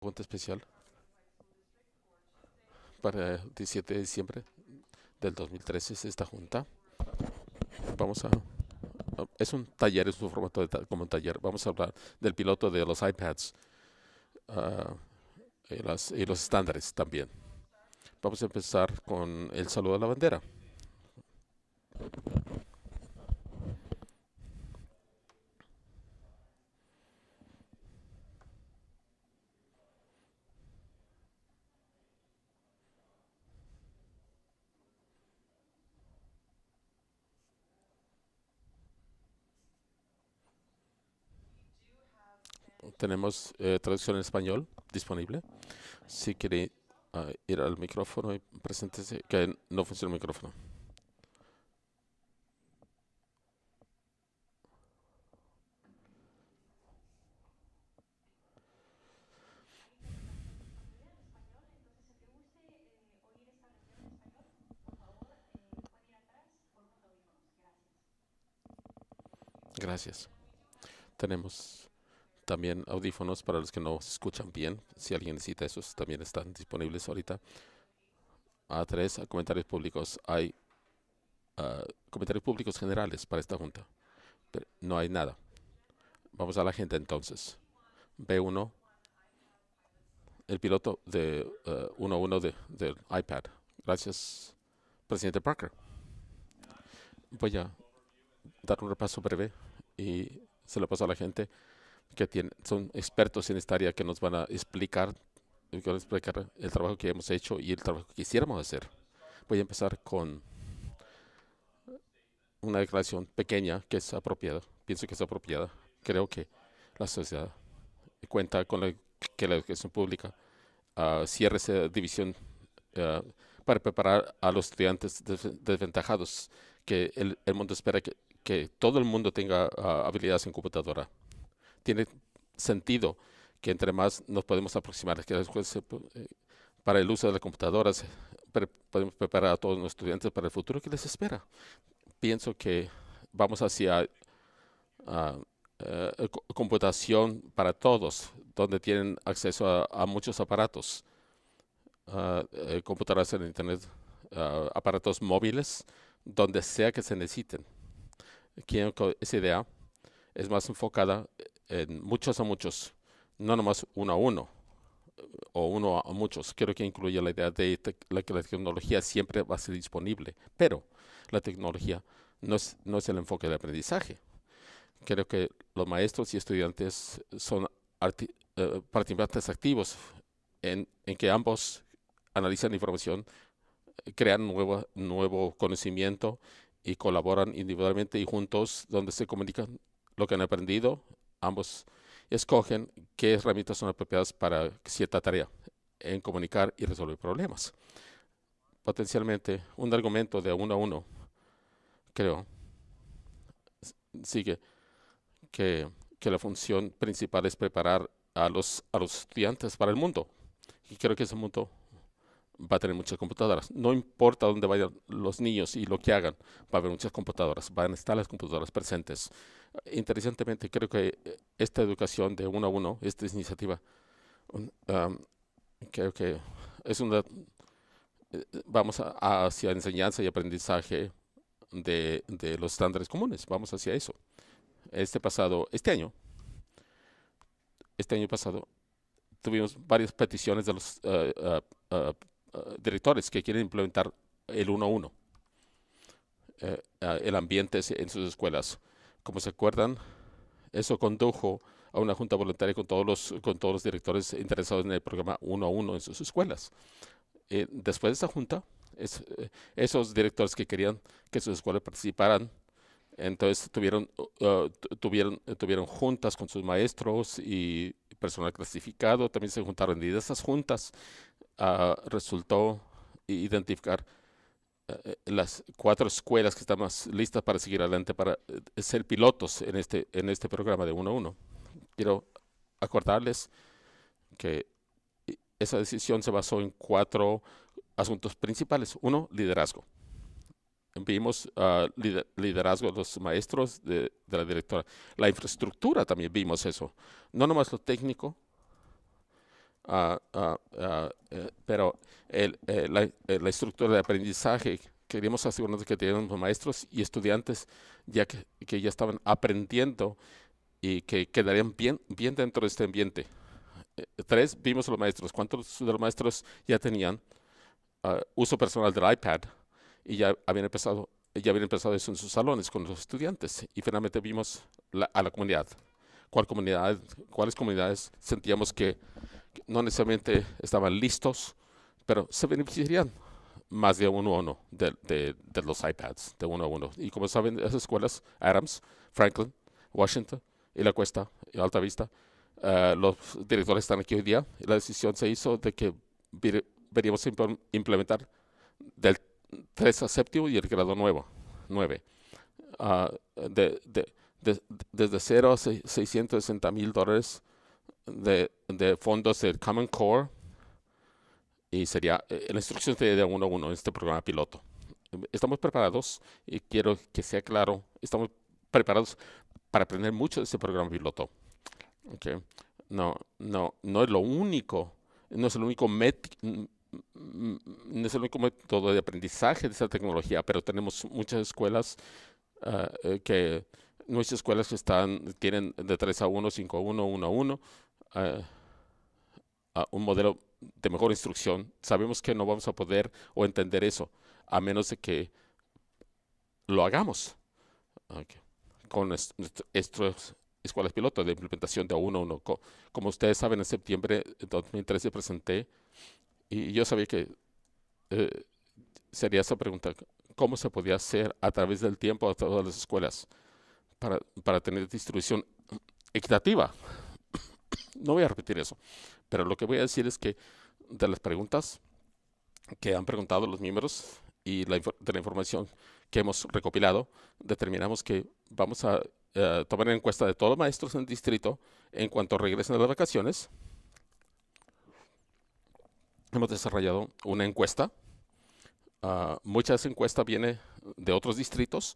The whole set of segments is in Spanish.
Junta especial para el 17 de diciembre del 2013 es esta junta. Vamos a es un taller, es un formato de, como un taller. Vamos a hablar del piloto de los iPads ah, y, las, y, los estándares también. Vamos a empezar con el saludo a la bandera. tenemos eh, traducción en español disponible. Si quiere ah, ir al micrófono y preséntese, que no funciona el micrófono. Gracias. Tenemos también audífonos para los que no se escuchan bien. Si alguien necesita esos, también están disponibles ahorita. a tres comentarios públicos. Hay uh, comentarios públicos generales para esta junta. Pero no hay nada. Vamos a la gente entonces. B1, el piloto de 1-1 ah, del iPad. Gracias, presidente Parker. Voy a dar un repaso breve y se lo paso a la gente que son expertos en esta área que nos eh, van a explicar, el trabajo que hemos hecho y el trabajo que quisiéramos hacer. Voy a empezar con una declaración pequeña que es apropiada. Pienso que es apropiada. Creo que la sociedad cuenta con que la educación pública ah, cierre esa división ah, para preparar a los estudiantes desventajados, que el, mundo espera que, todo el mundo tenga ah, habilidades en computadora tiene sentido que entre más nos podemos aproximar, eh, para el uso de las computadoras podemos preparar a todos los estudiantes para el futuro que les espera. Pienso que vamos hacia ah, eh, computación para todos, donde tienen acceso a, muchos aparatos, ah, eh, computadoras en Internet, ah, aparatos móviles, donde sea que se necesiten. Quiero que esa idea es más enfocada en muchos a muchos, no nomás uno a uno o uno a muchos. Creo que incluye la idea de que la tecnología siempre va a ser disponible, pero la tecnología no es, no es el enfoque de aprendizaje. Creo que los maestros y estudiantes son eh, participantes activos en, en, que ambos analizan información, crean nuevo, nuevo conocimiento y colaboran individualmente y juntos donde se comunican lo que han aprendido ambos escogen qué herramientas son apropiadas para cierta tarea en comunicar y resolver problemas. Potencialmente un argumento de uno a uno, creo, sigue que, que la función principal es preparar a los, a los estudiantes para el mundo. Y creo que ese mundo va a tener muchas computadoras. No importa dónde vayan los niños y lo que hagan, va a haber muchas computadoras, van a estar las computadoras presentes. Interesantemente, creo que eh, esta educación de uno a uno, esta iniciativa, um, creo que es una... Eh, vamos a, hacia enseñanza y aprendizaje de, de los estándares comunes. Vamos hacia eso. Este pasado, este año, este año pasado, tuvimos varias peticiones de los eh, directores que quieren implementar el uno a uno. el ambiente en sus escuelas. Como se acuerdan, eso condujo a una junta voluntaria con todos los, con todos los directores interesados en el programa uno a uno en sus escuelas. Eh, después de esa junta, eh, esos directores que querían que sus escuelas participaran, entonces tuvieron, uh, uh, tuvieron, eh, tuvieron juntas con sus maestros y personal clasificado, también se juntaron y de esas juntas ah, resultó identificar eh, eh, las cuatro escuelas que están más listas para seguir adelante, para eh, ser pilotos en este, en este programa de 1 uno. Quiero acordarles que esa decisión se basó en cuatro asuntos principales. Uno, liderazgo. Vimos ah, liderazgo de los maestros de, la directora. La infraestructura también vimos eso. No nomás lo técnico, Ah, ah, ah, eh, pero eh, eh, la, estructura de aprendizaje, queríamos asegurarnos que teníamos maestros y estudiantes ya que, ya estaban aprendiendo y que quedarían bien, bien dentro de este ambiente. tres, vimos a los maestros. ¿Cuántos de los maestros ya tenían uso personal del iPad y ya habían empezado? ya habían empezado eso en sus salones con los estudiantes y finalmente vimos a la comunidad. comunidad, ¿Cuáles comunidades sentíamos que, no necesariamente estaban listos, pero se beneficiarían más de uno a uno de, de, los iPads, de uno a uno. Y como saben, las escuelas, Adams, Franklin, Washington y La Cuesta y Alta Vista, eh, los directores están aquí hoy día. Y la decisión se hizo de que veríamos implementar del 3 a séptimo y el grado nuevo, 9. Uh, ah, de, desde 0 a 660 mil dólares de, de fondos del Common Core y sería eh, la instrucción de uno a uno en este programa piloto. Estamos preparados y quiero que sea claro, estamos preparados para aprender mucho de este programa piloto. Okay. No, no, no es lo único, no es el único mm, mm, mm, no método de aprendizaje de esa tecnología, pero tenemos muchas escuelas ah, eh, que muchas escuelas que están tienen de 3 a 1, 5 a 1, 1 a 1 a, un modelo de mejor instrucción, sabemos que no vamos a poder o entender eso, a menos de que lo hagamos con estas escuelas piloto de implementación de uno uno Como ustedes saben, en septiembre de 2013 presenté y yo sabía que eh, sería esa pregunta, ¿cómo se podía hacer a través del tiempo a todas las escuelas para, para tener distribución equitativa no voy a repetir eso, pero lo que voy a decir es que de las preguntas que han preguntado los miembros y de la información que hemos recopilado, determinamos que vamos a eh, tomar en encuesta de todos los maestros en el distrito en cuanto regresen a las vacaciones. Hemos desarrollado una encuesta. Muchas ah, mucha de esa encuesta viene de otros distritos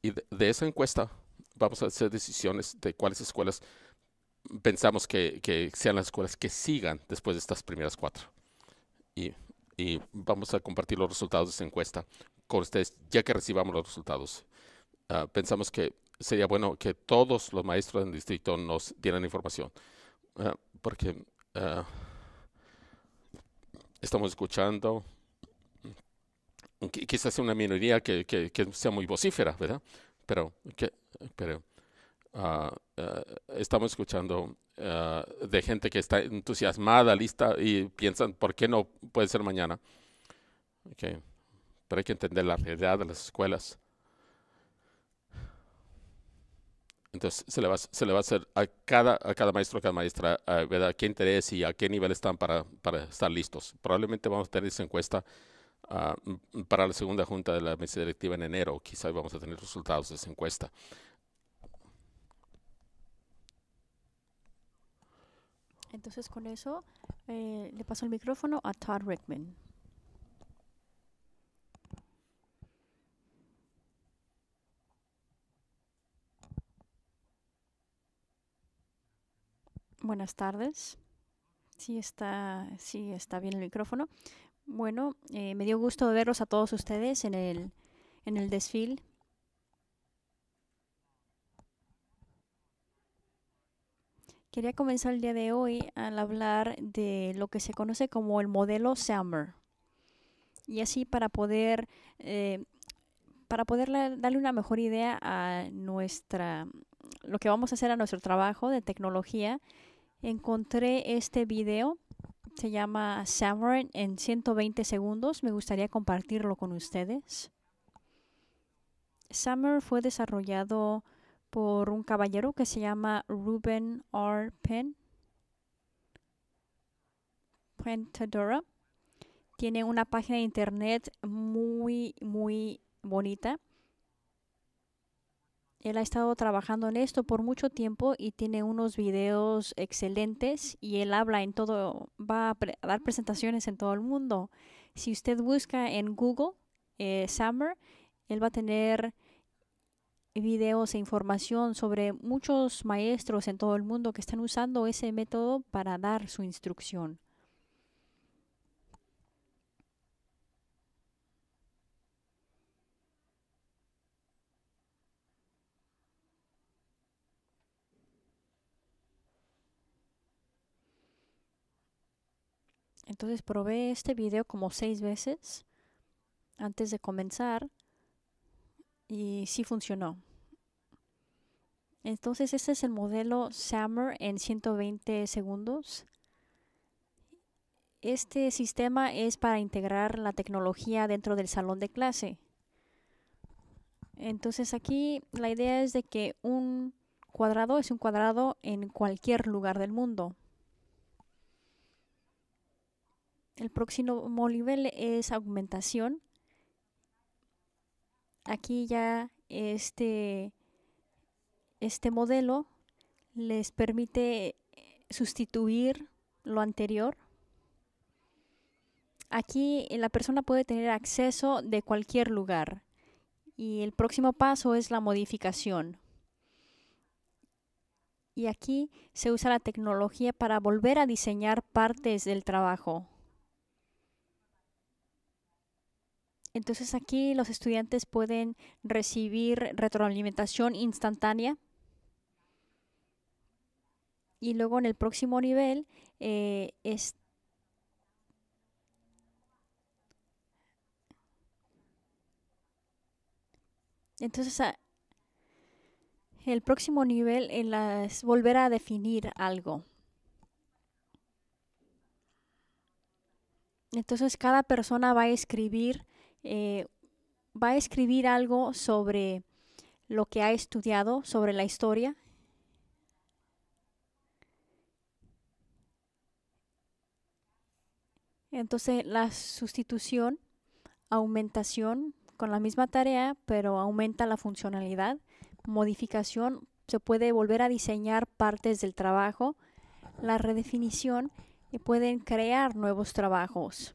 y de esa encuesta vamos a hacer decisiones de cuáles escuelas pensamos que, sean las escuelas que sigan después de estas primeras cuatro. Y, vamos a compartir los resultados de esa encuesta con ustedes ya que recibamos los resultados. Ah, pensamos que sería bueno que todos los maestros del distrito nos dieran información, ah, porque ah, estamos escuchando mm, quizás sea una minoría que, sea muy vocífera, ¿verdad? Pero, pero Ah, ah, estamos escuchando ah, de gente que está entusiasmada, lista y piensan, ¿por qué no puede ser mañana? Pero hay que entender la realidad de las escuelas. Entonces se le va, se le va a hacer a cada, a cada maestro, a cada maestra, a, ¿verdad? qué interés y a qué nivel están para, para estar listos. Probablemente vamos a tener esa encuesta para la segunda junta de la mesa directiva en enero. Quizás vamos a tener resultados de esa encuesta. Entonces con eso eh, le paso el micrófono a Todd Rickman. Buenas tardes. Sí está, sí está bien el micrófono. Bueno, eh, me dio gusto verlos a todos ustedes en el, en el desfile Quería comenzar el día de hoy al hablar de lo que se conoce como el modelo Summer. Y así para poder, eh, para poder darle una mejor idea a nuestra, lo que vamos a hacer a nuestro trabajo de tecnología, encontré este video. Se llama Summer en 120 segundos. Me gustaría compartirlo con ustedes. Summer fue desarrollado por un caballero que se llama Ruben R. Penn. Pentadora. Tiene una página de internet muy, muy bonita. Él ha estado trabajando en esto por mucho tiempo y tiene unos videos excelentes y él habla en todo, va a, dar presentaciones en todo el mundo. Si usted busca en Google eh, Summer, él va a tener videos e información sobre muchos maestros en todo el mundo que están usando ese método para dar su instrucción. Entonces probé este video como seis veces antes de comenzar y sí funcionó. Entonces, este es el modelo SAMR en 120 segundos. Este sistema es para integrar la tecnología dentro del salón de clase. Entonces, aquí la idea es de que un cuadrado es un cuadrado en cualquier lugar del mundo. El próximo nivel es aumentación aquí ya este, este modelo les permite sustituir lo anterior. Aquí la persona puede tener acceso de cualquier lugar y el próximo paso es la modificación. Y aquí se usa la tecnología para volver a diseñar partes del trabajo. Entonces aquí los estudiantes pueden recibir retroalimentación instantánea. Y luego en el próximo nivel eh, es Entonces, el próximo nivel es volver a definir algo. Entonces, cada persona va a escribir eh, va a escribir algo sobre lo que ha estudiado, sobre la historia. Entonces la sustitución, aumentación con la misma tarea, pero aumenta la funcionalidad. Modificación, se puede volver a diseñar partes del trabajo. La redefinición, y eh, pueden crear nuevos trabajos.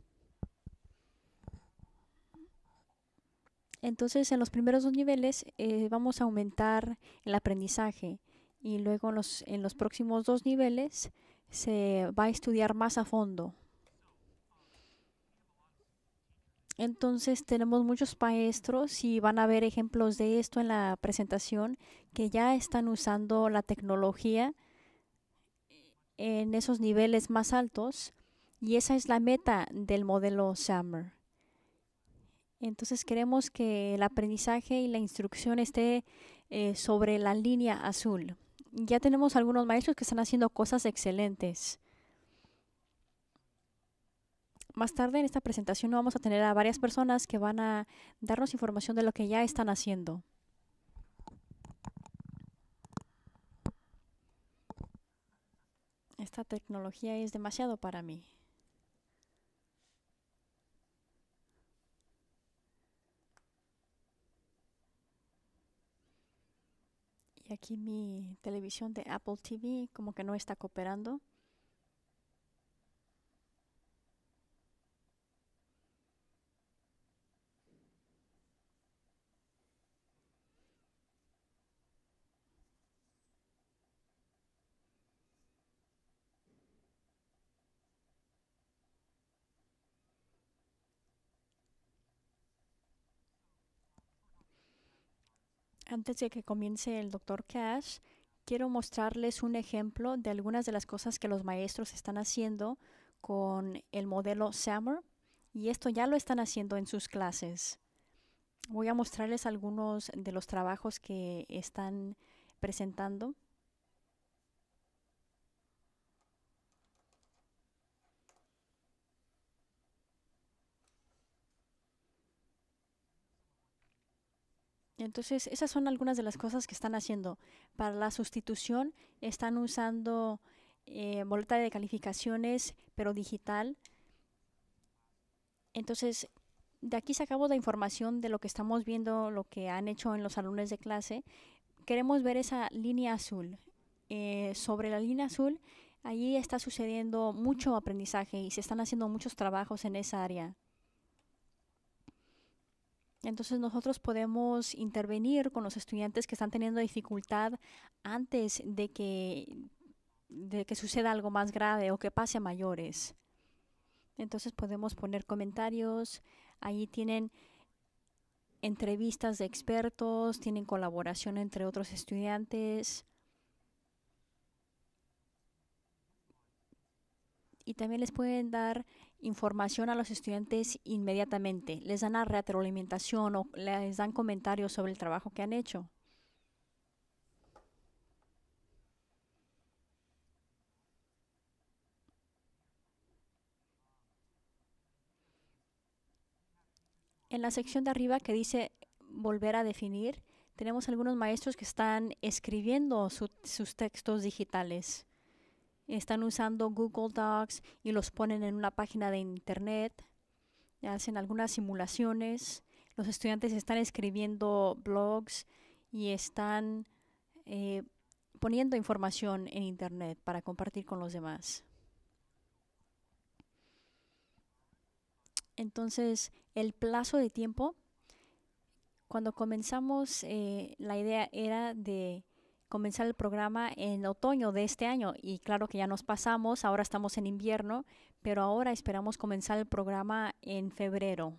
Entonces, en los primeros dos niveles eh, vamos a aumentar el aprendizaje y luego en los, en los próximos dos niveles se va a estudiar más a fondo. Entonces tenemos muchos maestros y van a ver ejemplos de esto en la presentación que ya están usando la tecnología en esos niveles más altos y esa es la meta del modelo SAMR. Entonces queremos que el aprendizaje y la instrucción esté eh, sobre la línea azul. Ya tenemos algunos maestros que están haciendo cosas excelentes. Más tarde en esta presentación vamos a tener a varias personas que van a darnos información de lo que ya están haciendo. Esta tecnología es demasiado para mí. y aquí mi televisión de Apple TV como que no está cooperando. Antes de que comience el doctor Cash, quiero mostrarles un ejemplo de algunas de las cosas que los maestros están haciendo con el modelo SAMR y esto ya lo están haciendo en sus clases. Voy a mostrarles algunos de los trabajos que están presentando. Entonces, esas son algunas de las cosas que están haciendo. Para la sustitución, están usando eh, boleta de calificaciones, pero digital. Entonces, de aquí sacamos la información de lo que estamos viendo, lo que han hecho en los alumnos de clase. Queremos ver esa línea azul. Eh, sobre la línea azul, allí está sucediendo mucho aprendizaje y se están haciendo muchos trabajos en esa área. Entonces nosotros podemos intervenir con los estudiantes que están teniendo dificultad antes de que, de que suceda algo más grave o que pase a mayores. Entonces podemos poner comentarios, ahí tienen entrevistas de expertos, tienen colaboración entre otros estudiantes. Y también les pueden dar información a los estudiantes inmediatamente, les dan a retroalimentación o les dan comentarios sobre el trabajo que han hecho. En la sección de arriba que dice volver a definir, tenemos algunos maestros que están escribiendo sus textos digitales están usando Google Docs y los ponen en una página de internet, hacen algunas simulaciones, los estudiantes están escribiendo blogs y están eh, poniendo información en internet para compartir con los demás. Entonces, el plazo de tiempo, cuando comenzamos, eh, la idea era de comenzar el programa en otoño de este año y claro que ya nos pasamos, ahora estamos en invierno, pero ahora esperamos comenzar el programa en febrero.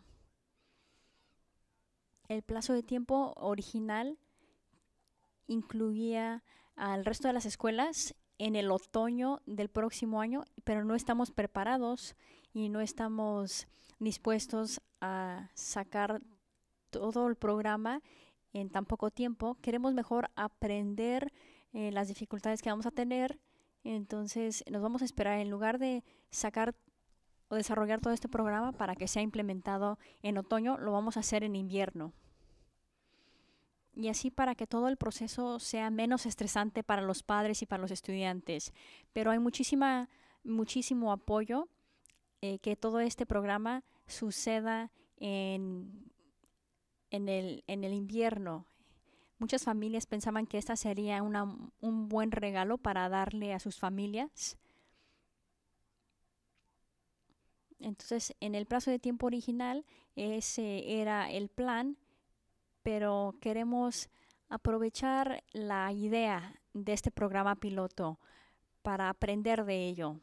El plazo de tiempo original incluía al resto de las escuelas en el otoño del próximo año, pero no estamos preparados y no estamos dispuestos a sacar todo el programa en tan poco tiempo, queremos mejor aprender eh, las dificultades que vamos a tener, entonces nos vamos a esperar en lugar de sacar o desarrollar todo este programa para que sea implementado en otoño, lo vamos a hacer en invierno. Y así para que todo el proceso sea menos estresante para los padres y para los estudiantes. Pero hay muchísima, muchísimo apoyo eh, que todo este programa suceda en en el, invierno. Muchas familias pensaban que esta sería un buen regalo para darle a sus familias. Entonces, en el plazo de tiempo original, ese era el plan, pero queremos aprovechar la idea de este programa piloto para aprender de ello.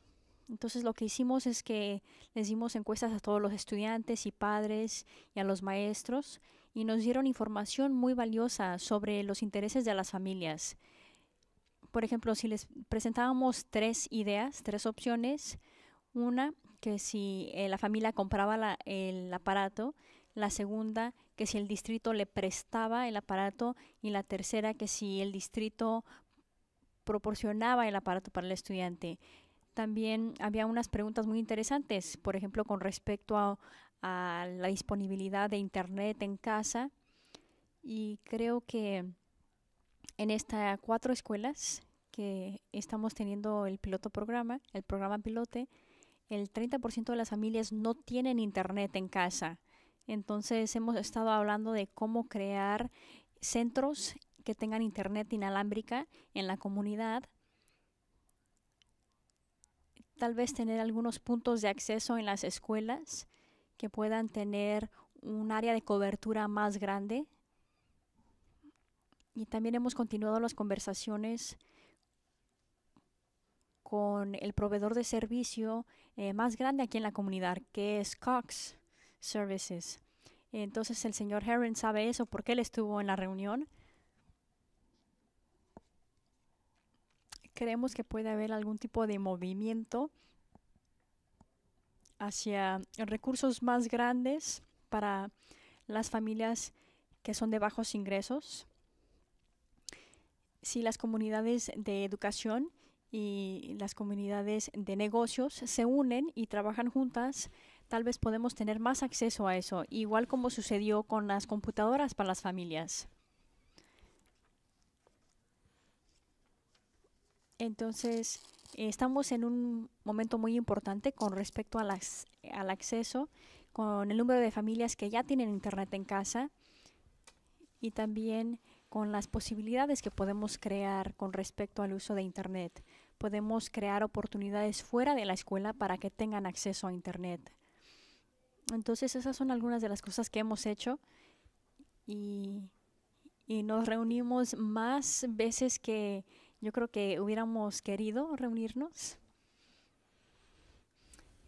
Entonces lo que hicimos es que les dimos encuestas a todos los estudiantes y padres y a los maestros y nos dieron información muy valiosa sobre los intereses de las familias. Por ejemplo, si les presentábamos tres ideas, tres opciones, una que si eh, la familia compraba el aparato, la segunda que si el distrito le prestaba el aparato y la tercera que si el distrito proporcionaba el aparato para el estudiante. También había unas preguntas muy interesantes, por ejemplo, con respecto a, a la disponibilidad de Internet en casa. Y creo que en estas cuatro escuelas que estamos teniendo el piloto programa, el programa pilote, el 30% de las familias no tienen Internet en casa. Entonces hemos estado hablando de cómo crear centros que tengan Internet inalámbrica en la comunidad tal vez tener algunos puntos de acceso en las escuelas que puedan tener un área de cobertura más grande. Y también hemos continuado las conversaciones con el proveedor de servicio eh, más grande aquí en la comunidad, que es Cox Services. Entonces el señor Heron sabe eso porque él estuvo en la reunión. Creemos que puede haber algún tipo de movimiento hacia recursos más grandes para las familias que son de bajos ingresos. Si las comunidades de educación y las comunidades de negocios se unen y trabajan juntas, tal vez podemos tener más acceso a eso, igual como sucedió con las computadoras para las familias. Entonces, estamos en un momento muy importante con respecto al, al acceso, con el número de familias que ya tienen Internet en casa y también con las posibilidades que podemos crear con respecto al uso de Internet. Podemos crear oportunidades fuera de la escuela para que tengan acceso a Internet. Entonces esas son algunas de las cosas que hemos hecho y nos reunimos más veces que yo creo que hubiéramos querido reunirnos.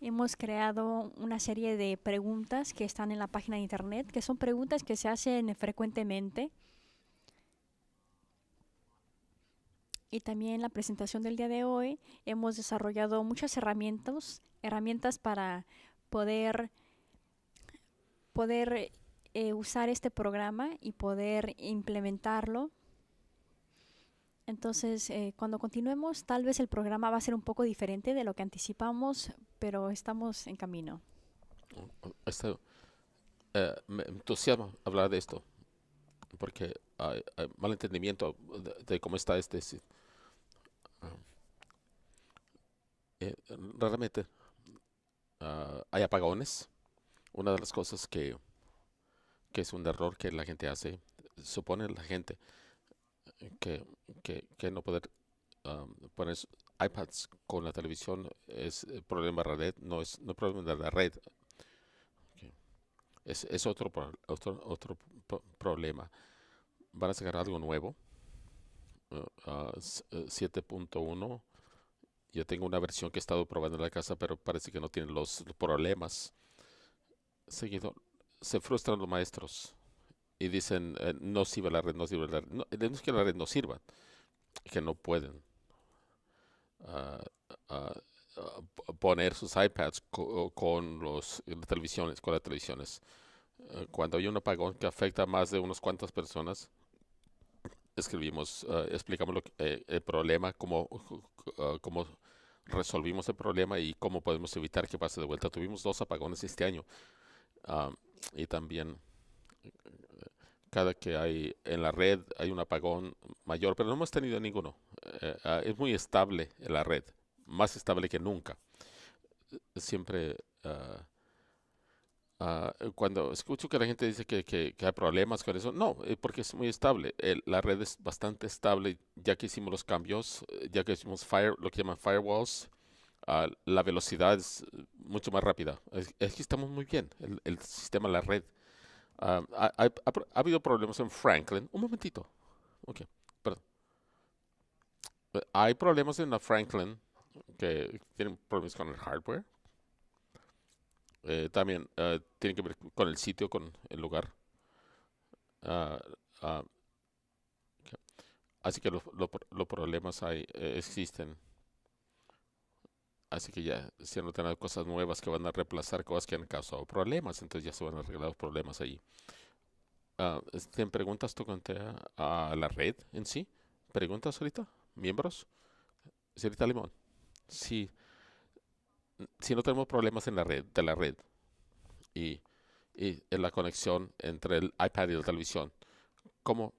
Hemos creado una serie de preguntas que están en la página de internet, que son preguntas que se hacen frecuentemente. Y también en la presentación del día de hoy hemos desarrollado muchas herramientas, herramientas para poder, poder eh, usar este programa y poder implementarlo entonces, eh, cuando continuemos, tal vez el programa va a ser un poco diferente de lo que anticipamos, pero estamos en camino. Este, eh, me entusiasma hablar de esto, porque hay, malentendimiento de, cómo está este. Ah, eh, raramente ah, hay apagones. Una de las cosas que, que es un error que la gente hace, supone la gente que, que, que no poder um, poner iPads con la televisión es eh, problema de red, no es no problema de la red. Es, es otro, otro, otro problema. Van a sacar algo nuevo. Uh, uh, eh, siete 7.1. Yo tengo una versión que he estado probando en la casa, pero parece que no tiene los problemas. Seguido, se frustran los maestros y dicen eh, no sirve la red, no sirve la red. No, que la red no sirva, que no pueden ah, ah, ah, poner sus iPads con los, las televisiones, con las televisiones. Eh, cuando hay un apagón que afecta a más de unas cuantas personas, escribimos, eh, explicamos el problema, cómo, cómo resolvimos el problema y cómo podemos evitar que pase de vuelta. Tuvimos dos apagones este año y también cada que hay en la red hay un apagón mayor, pero no hemos tenido ninguno. Eh, eh, ah, es muy estable en la red, más estable que nunca. Siempre ah, ah, cuando escucho que la gente dice que, hay problemas con eso, no, eh, porque es muy estable. la red es bastante estable, ya que hicimos los cambios, ya que hicimos fire, lo que llaman firewalls, la velocidad es mucho más rápida. Es, que estamos muy bien, el sistema, la red Ah, ha, habido problemas en Franklin. Un momentito. Okay. perdón. Hay problemas en la Franklin que tienen problemas con el hardware. Eh, también uh, eh, tienen que ver con el sitio, con el lugar. Ah, ah, Así que los problemas hay, eh, existen. Así que ya si no tenemos cosas nuevas que van a reemplazar cosas que han causado problemas. Entonces ya se van a arreglar los problemas ahí. Uh, preguntas tú con a, la red en sí? ¿Preguntas ahorita? ¿Miembros? Señorita Limón, si, si no tenemos problemas en la red, de la red y, en la conexión entre el iPad y la televisión, ¿cómo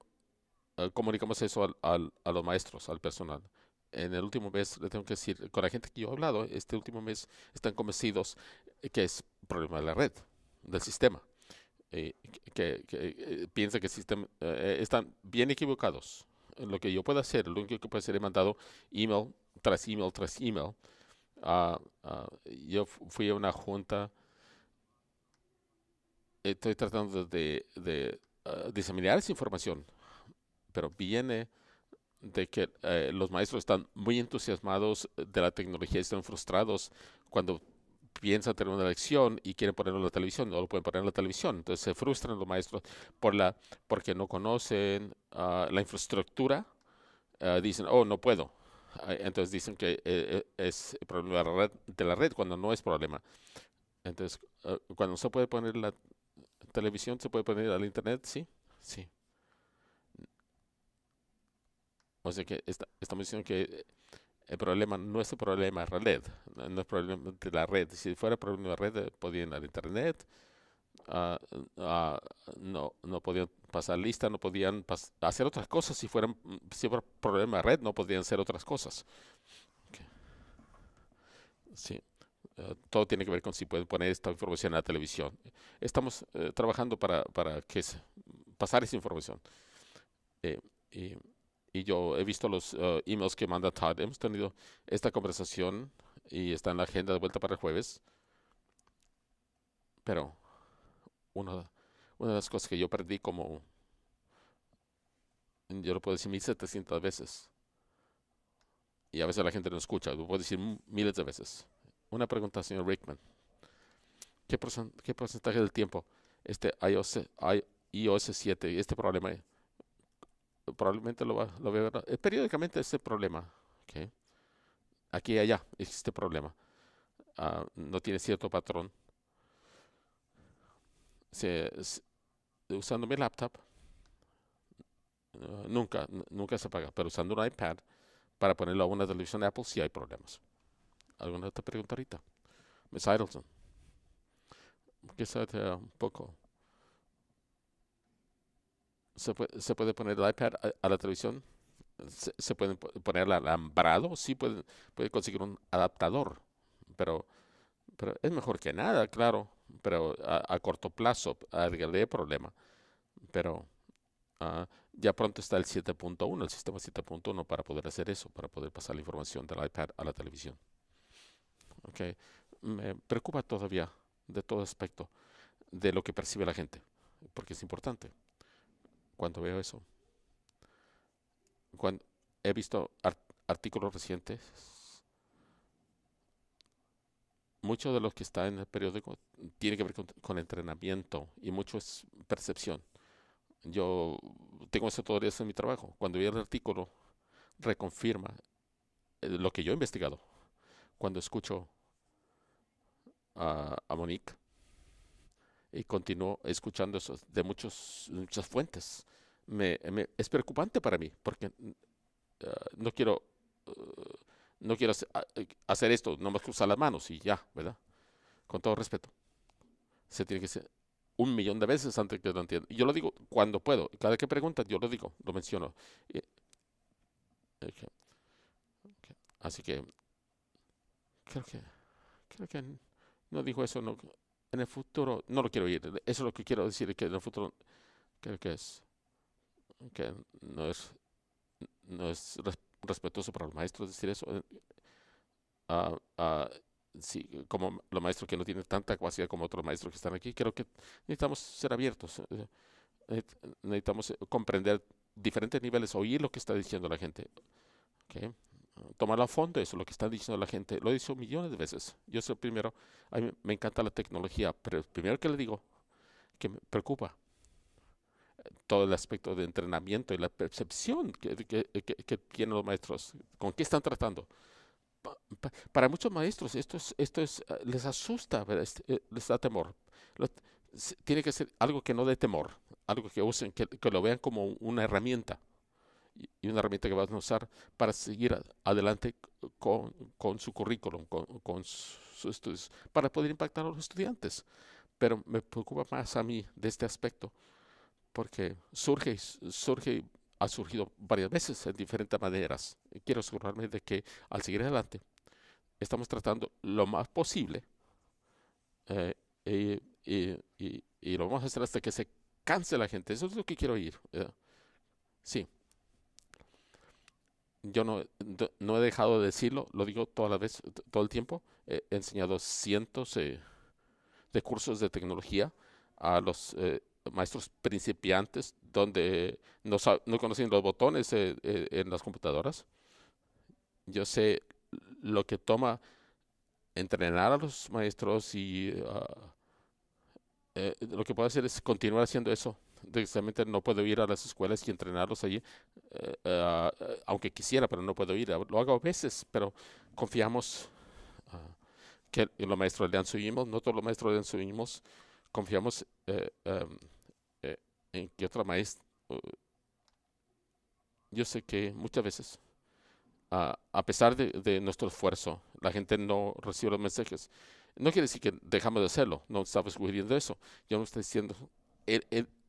eh, comunicamos eso al, a los maestros, al personal? en el último mes, le tengo que decir, con la gente que yo he hablado, este último mes están convencidos que es problema de la red, del sistema. Eh, que, que eh, piensa que el sistema, eh, están bien equivocados. Lo que yo puedo hacer, lo único que puedo hacer, es mandado email tras email tras email. yo fui a una junta, estoy tratando de, de ah, diseminar esa información, pero viene de que eh, los maestros están muy entusiasmados de la tecnología están frustrados cuando piensan tener una lección y quieren ponerlo en la televisión, no lo pueden poner en la televisión. Entonces se frustran los maestros por la, porque no conocen ah, la infraestructura. Ah, dicen, oh, no puedo. Ah, entonces dicen que eh, eh, es problema de la, red, de la red cuando no es problema. Entonces, cuando cuando se puede poner la televisión, se puede poner al internet, sí, sí. O sea que está, estamos diciendo que el problema no es el problema de la red, no es problema de la red. Si fuera problema de la red, eh, podían ir al internet, ah, ah, no, no podían pasar lista, no podían hacer otras cosas. Si, fuera mm, si fuera problema de red, no podían hacer otras cosas. Sí. Eh, todo tiene que ver con si pueden poner esta información a la televisión. Estamos eh, trabajando para, para que pasar esa información. Eh, y yo he visto los eh, emails que manda Todd. Hemos tenido esta conversación y está en la agenda de vuelta para el jueves. Pero una, de las cosas que yo perdí como, yo lo puedo decir 1700 veces. Y a veces la gente no escucha, lo puedo decir miles de veces. Una pregunta, señor Rickman. ¿Qué, porcentaje del tiempo este iOS, iOS 7, este problema probablemente lo, va, lo veo eh, periódicamente este problema. Okay. Aquí y allá existe problema. Ah, no tiene cierto patrón. usando mi laptop, ah, nunca, nunca se apaga, pero usando un iPad para ponerlo a una televisión de Apple sí hay problemas. ¿Alguna otra pregunta ahorita? Miss Idleton Quizás sabe ah, un poco se puede, se puede poner el iPad a, la televisión, se, puede poner el alambrado, sí puede, puede conseguir un adaptador, pero, pero es mejor que nada, claro, pero a, corto plazo, hay problema, pero ah, ya pronto está el 7.1, el sistema 7.1 para poder hacer eso, para poder pasar la información del iPad a la televisión. Okay. Me preocupa todavía de todo aspecto de lo que percibe la gente, porque es importante cuando veo eso. Cuando he visto artículos recientes, mucho de los que está en el periódico tiene que ver con, entrenamiento y mucho es percepción. Yo tengo eso todavía en mi trabajo. Cuando veo el artículo, reconfirma eh, lo que yo he investigado. Cuando escucho a Monique, y continuó escuchando eso de muchos, muchas fuentes. Me, es preocupante para mí porque mm, ah, no quiero, ah, no quiero ah, hacer, esto, nomás cruzar las manos y ya, ¿verdad? Con todo respeto. Se tiene que hacer un millón de veces antes que lo entienda. yo lo digo cuando puedo. Cada que pregunta, yo lo digo, lo menciono. Eh, así que creo que creo que no dijo eso, no en el futuro, no lo quiero ir, eso es lo que quiero decir, que en el futuro creo que es, que no es, no es respetuoso para los maestros decir eso. Eh, ah, ah, sí, como los maestros que no tienen tanta capacidad como otros maestros que están aquí, creo que necesitamos ser abiertos, eh, eh, necesitamos comprender diferentes niveles, oír lo que está diciendo la gente. Okay tomar a fondo eso, lo que están diciendo la gente. Lo he dicho millones de veces. Yo soy el primero. A mí me encanta la tecnología, pero el primero que le digo que me preocupa eh, todo el aspecto de entrenamiento y la percepción que, tienen los maestros, con qué están tratando. para muchos maestros esto es, esto es, eh, les asusta, este, eh, les da temor. tiene que ser algo que no dé temor, algo que usen, que lo vean como una herramienta y una herramienta que van a usar para seguir adelante con, con su currículum, con, con sus estudios, para poder impactar a los estudiantes. Pero me preocupa más a mí de este aspecto, porque surge, surge ha surgido varias veces en diferentes maneras. Quiero asegurarme de que al seguir adelante estamos tratando lo más posible eh, y, y, y, lo vamos a hacer hasta que se canse la gente. Eso es lo que quiero oír. sí yo no, no he dejado de decirlo, lo digo toda la vez todo el tiempo, he enseñado cientos eh, de cursos de tecnología a los eh, maestros principiantes donde no, no conocen los botones eh, en las computadoras. Yo sé lo que toma entrenar a los maestros y ah, lo que puedo hacer es continuar haciendo eso directamente no puedo ir a las escuelas y entrenarlos allí, eh, eh, aunque quisiera, pero no puedo ir. Lo hago a veces, pero confiamos ah, que los maestros le subimos, no todos los maestros le subimos, confiamos eh, em, en que otra maestra. Uh, yo sé que muchas veces, ah, a pesar de, de nuestro esfuerzo, la gente no recibe los mensajes. No quiere decir que dejamos de hacerlo, no estamos sugiriendo eso. Yo no estoy diciendo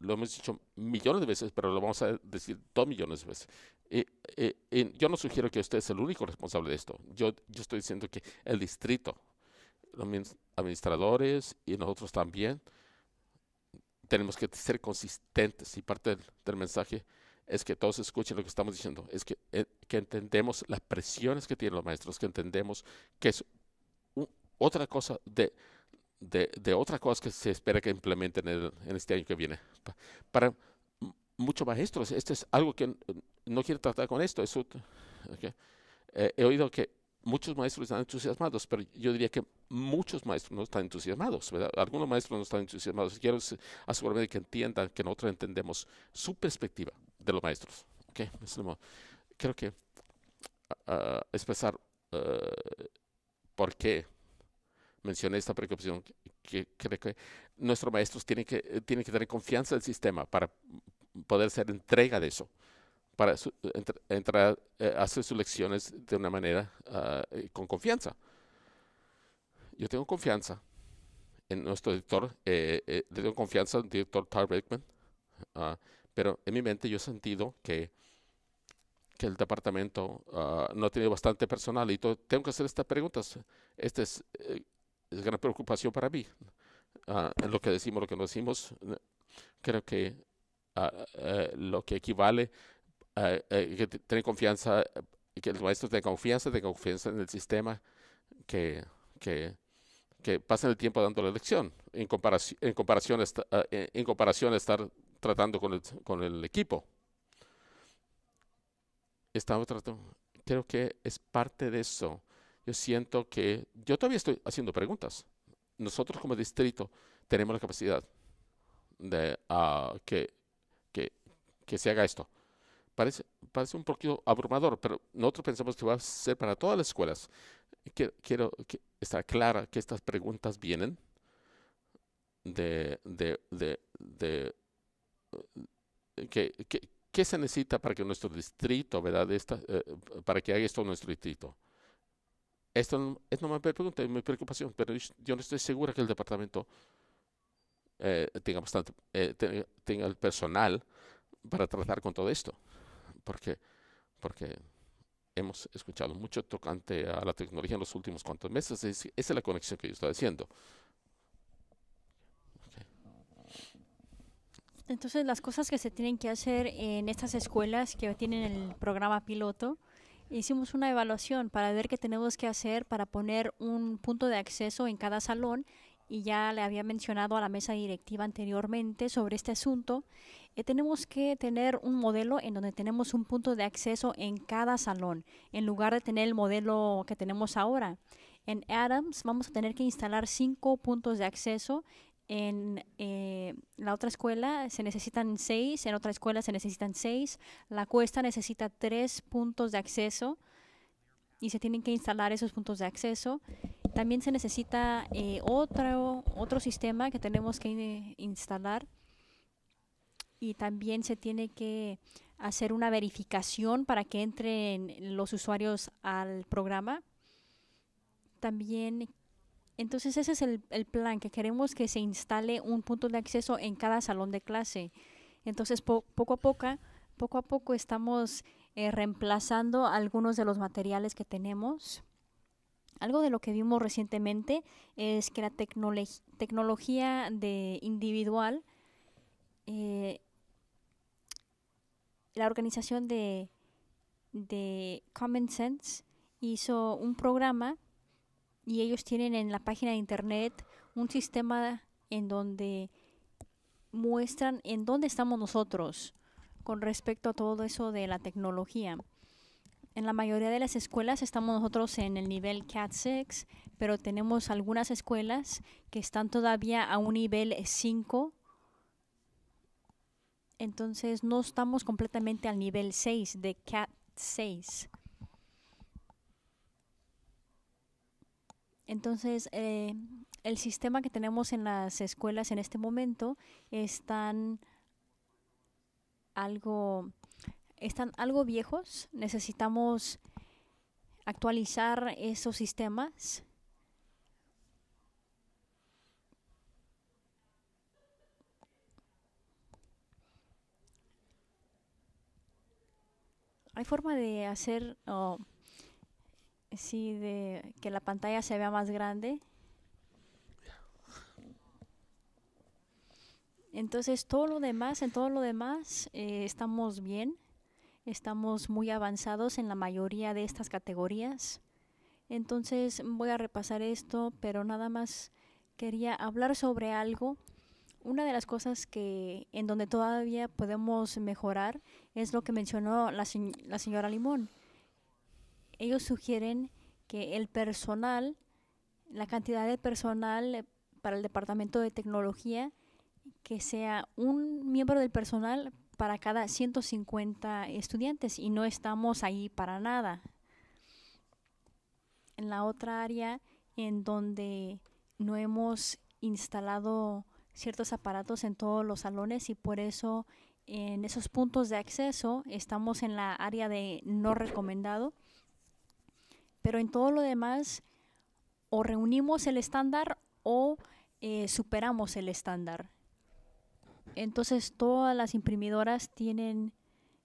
lo hemos dicho millones de veces, pero lo vamos a decir dos millones de veces. Eh, eh yo no sugiero que usted es el único responsable de esto. Yo, yo estoy diciendo que el distrito, los administradores y nosotros también, tenemos que ser consistentes y parte del, mensaje es que todos escuchen lo que estamos diciendo, es que, eh, que entendemos las presiones que tienen los maestros, que entendemos que es otra cosa de de, otra otras cosas que se espera que implementen en este año que viene. para muchos maestros, esto es algo que no quiero tratar con esto. Eso, eh, he oído que muchos maestros están entusiasmados, pero yo diría que muchos maestros no están entusiasmados, ¿verdad? Algunos maestros no están entusiasmados. Quiero asegurarme de que entiendan que nosotros entendemos su perspectiva de los maestros. ¿okay? Creo que ah, ah, expresar eh, por qué mencioné esta precaución, que creo que nuestros maestros tienen que, tienen eh, que tener confianza en el sistema para poder hacer entrega de eso, para entrar, eh, hacer sus lecciones de una manera ah, eh, con confianza. Yo tengo confianza en nuestro director, eh, tengo confianza al director Tar Brickman, ah, pero en mi mente yo he sentido que que el departamento ah, no tiene bastante personal y tengo que hacer estas preguntas. Este es, es gran preocupación para mí. Ah, lo que decimos, lo que no decimos, creo que ah, eh, lo que equivale a eh, que tener confianza, eh, que el maestro tenga confianza, tenga confianza en el sistema, que, que, que pasen el tiempo dando la lección, en comparación, ah, en comparación, a estar tratando con el, con el equipo. creo que es parte de eso yo siento que yo todavía estoy haciendo preguntas. Nosotros como distrito tenemos la capacidad de ah, que, que, que, se haga esto. Parece, parece un poquito abrumador, pero nosotros pensamos que va a ser para todas las escuelas. Quiero, que estar clara que estas preguntas vienen de, de, de, eh, que, que, se necesita para que nuestro distrito, ¿verdad? Esta, eh, para que haga esto nuestro distrito. Esto es no me pregunta mi preocupación, pero yo no estoy segura que el departamento eh, tenga, bastante, eh, tenga el personal para tratar con todo esto, porque, porque hemos escuchado mucho tocante a la tecnología en los últimos cuantos meses. Es, esa es la conexión que yo estoy haciendo. Entonces, las cosas que se tienen que hacer en estas escuelas que tienen el programa piloto hicimos una evaluación para ver qué tenemos que hacer para poner un punto de acceso en cada salón y ya le había mencionado a la mesa directiva anteriormente sobre este asunto, eh, tenemos que tener un modelo en donde tenemos un punto de acceso en cada salón, en lugar de tener el modelo que tenemos ahora. En Adams vamos a tener que instalar cinco puntos de acceso en eh, la otra escuela se necesitan seis, en otra escuela se necesitan seis, la cuesta necesita tres puntos de acceso y se tienen que instalar esos puntos de acceso. También se necesita eh, otro, otro sistema que tenemos que instalar y también se tiene que hacer una verificación para que entren los usuarios al programa. También entonces ese es el, plan, que queremos que se instale un punto de acceso en cada salón de clase. Entonces poco a poco, poco a poco estamos eh, reemplazando algunos de los materiales que tenemos. Algo de lo que vimos recientemente es que la tecnología de individual, eh, la organización de, de Common Sense hizo un programa y ellos tienen en la página de internet un sistema en donde muestran en dónde estamos nosotros con respecto a todo eso de la tecnología. En la mayoría de las escuelas estamos nosotros en el nivel CAT 6, pero tenemos algunas escuelas que están todavía a un nivel 5. Entonces no estamos completamente al nivel 6 de CAT 6. Entonces, eh, el sistema que tenemos en las escuelas en este momento están algo, están algo viejos. Necesitamos actualizar esos sistemas. Hay forma de hacer... Sí, de que la pantalla se vea más grande. Entonces, todo lo demás, en todo lo demás, eh, estamos bien. Estamos muy avanzados en la mayoría de estas categorías. Entonces, voy a repasar esto, pero nada más quería hablar sobre algo. Una de las cosas que en donde todavía podemos mejorar es lo que mencionó la señora Limón ellos sugieren que el personal, la cantidad de personal eh, para el departamento de tecnología, que sea un miembro del personal para cada 150 estudiantes y no estamos ahí para nada. En la otra área en donde no hemos instalado ciertos aparatos en todos los salones y por eso en esos puntos de acceso estamos en la área de no recomendado pero en todo lo demás o reunimos el estándar o eh, superamos el estándar. Entonces todas las imprimidoras tienen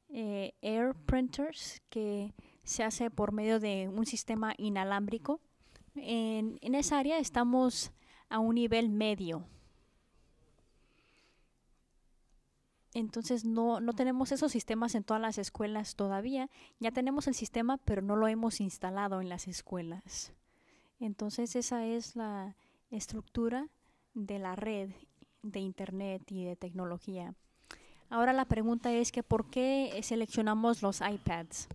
eh, air printers que se hace por medio de un sistema inalámbrico. en esa área estamos a un nivel medio. Entonces no, tenemos esos sistemas en todas las escuelas todavía. Ya tenemos el sistema, pero no lo hemos instalado en las escuelas. Entonces esa es la estructura de la red de Internet y de tecnología. Ahora la pregunta es que ¿por qué seleccionamos los iPads?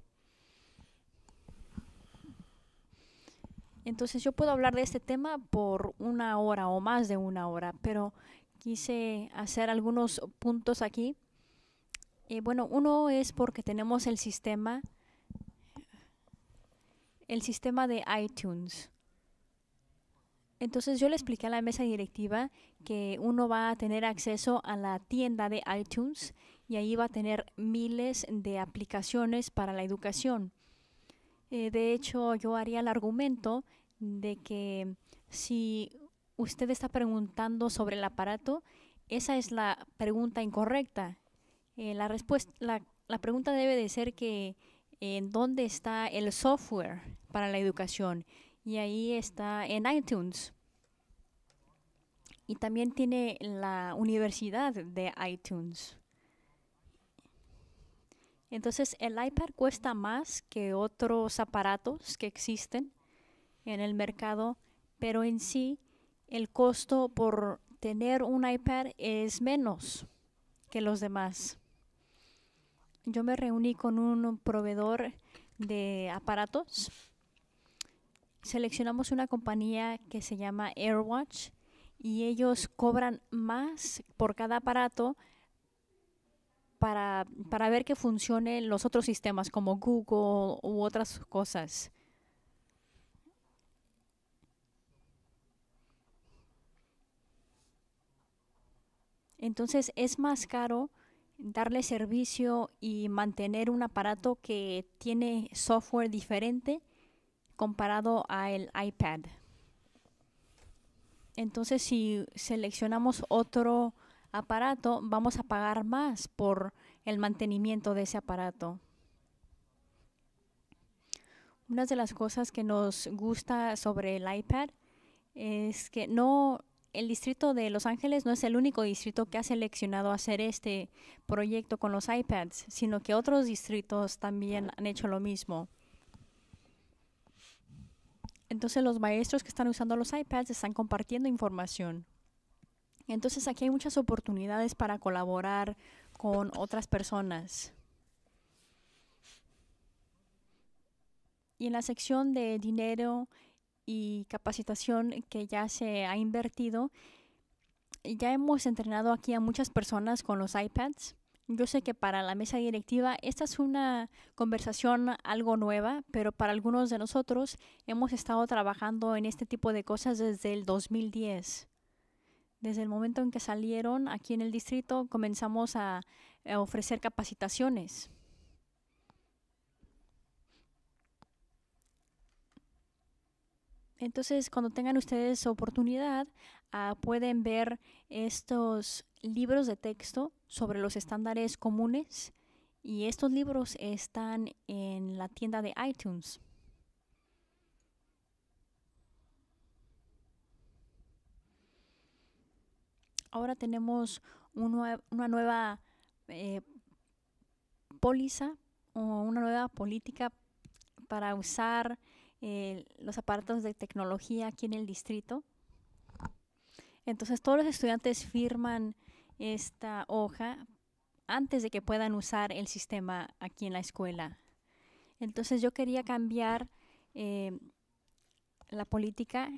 Entonces yo puedo hablar de este tema por una hora o más de una hora, pero quise hacer algunos puntos aquí. Eh, bueno, uno es porque tenemos el sistema, el sistema de iTunes. Entonces yo le expliqué a la mesa directiva que uno va a tener acceso a la tienda de iTunes y ahí va a tener miles de aplicaciones para la educación. Eh, de hecho, yo haría el argumento de que si usted está preguntando sobre el aparato, esa es la pregunta incorrecta. Eh, la, pregunta debe de ser que en eh, dónde está el software para la educación. Y ahí está en iTunes. Y también tiene la universidad de iTunes. Entonces el iPad cuesta más que otros aparatos que existen en el mercado, pero en sí el costo por tener un iPad es menos que los demás. Yo me reuní con un proveedor de aparatos. Seleccionamos una compañía que se llama AirWatch y ellos cobran más por cada aparato para, para ver que funcionen los otros sistemas como Google u otras cosas. Entonces es más caro darle servicio y mantener un aparato que tiene software diferente comparado al iPad. Entonces si seleccionamos otro aparato, vamos a pagar más por el mantenimiento de ese aparato. Una de las cosas que nos gusta sobre el iPad es que no el distrito de Los Ángeles no es el único distrito que ha seleccionado hacer este proyecto con los iPads, sino que otros distritos también han hecho lo mismo. Entonces los maestros que están usando los iPads están compartiendo información. Entonces aquí hay muchas oportunidades para colaborar con otras personas. Y en la sección de dinero y capacitación que ya se ha invertido. Ya hemos entrenado aquí a muchas personas con los iPads. Yo sé que para la mesa directiva esta es una conversación algo nueva, pero para algunos de nosotros hemos estado trabajando en este tipo de cosas desde el 2010. Desde el momento en que salieron aquí en el distrito comenzamos a, ofrecer capacitaciones. Entonces, cuando tengan ustedes oportunidad, ah, pueden ver estos libros de texto sobre los estándares comunes y estos libros están en la tienda de iTunes. Ahora tenemos una, nueva eh, póliza o una nueva política para usar los aparatos de tecnología aquí en el distrito. Entonces todos los estudiantes firman esta hoja antes de que puedan usar el sistema aquí en la escuela. Entonces yo quería cambiar eh, la política.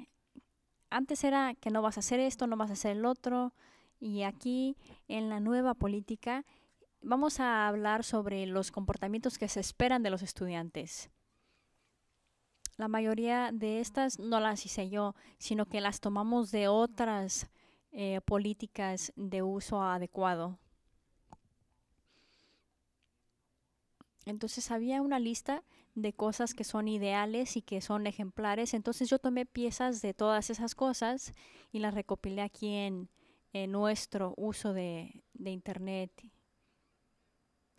Antes era que no vas a hacer esto, no vas a hacer el otro. Y aquí en la nueva política vamos a hablar sobre los comportamientos que se esperan de los estudiantes. La mayoría de estas no las hice yo, sino que las tomamos de otras eh, políticas de uso adecuado. Entonces había una lista de cosas que son ideales y que son ejemplares. Entonces yo tomé piezas de todas esas cosas y las recopilé aquí en, nuestro uso de, de Internet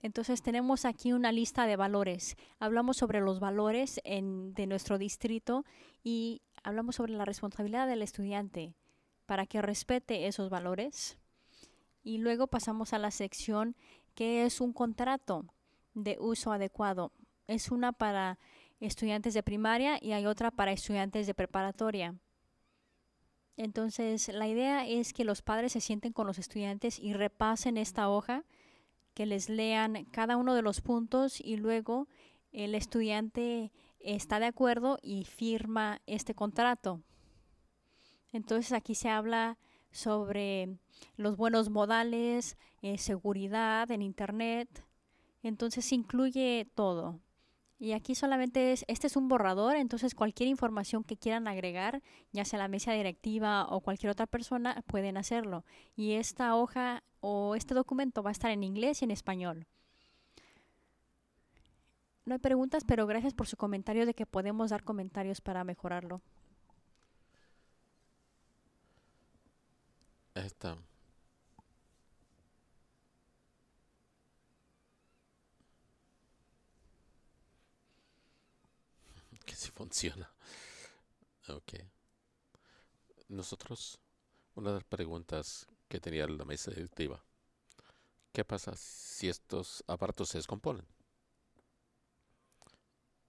entonces tenemos aquí una lista de valores. Hablamos sobre los valores de nuestro distrito y hablamos sobre la responsabilidad del estudiante para que respete esos valores. Y luego pasamos a la sección que es un contrato de uso adecuado. Es una para estudiantes de primaria y hay otra para estudiantes de preparatoria. Entonces, la idea es que los padres se sienten con los estudiantes y repasen esta hoja que les lean cada uno de los puntos y luego el estudiante está de acuerdo y firma este contrato. Entonces aquí se habla sobre los buenos modales, eh, seguridad en Internet. Entonces incluye todo. Y aquí solamente es, este es un borrador, entonces cualquier información que quieran agregar, ya sea la mesa directiva o cualquier otra persona, pueden hacerlo. Y esta hoja o este documento va a estar en inglés y en español. No hay preguntas, pero gracias por su comentario de que podemos dar comentarios para mejorarlo. está. Que si funciona. Ok. Nosotros, una de las preguntas que tenía la mesa directiva. ¿Qué pasa si estos aparatos se descomponen?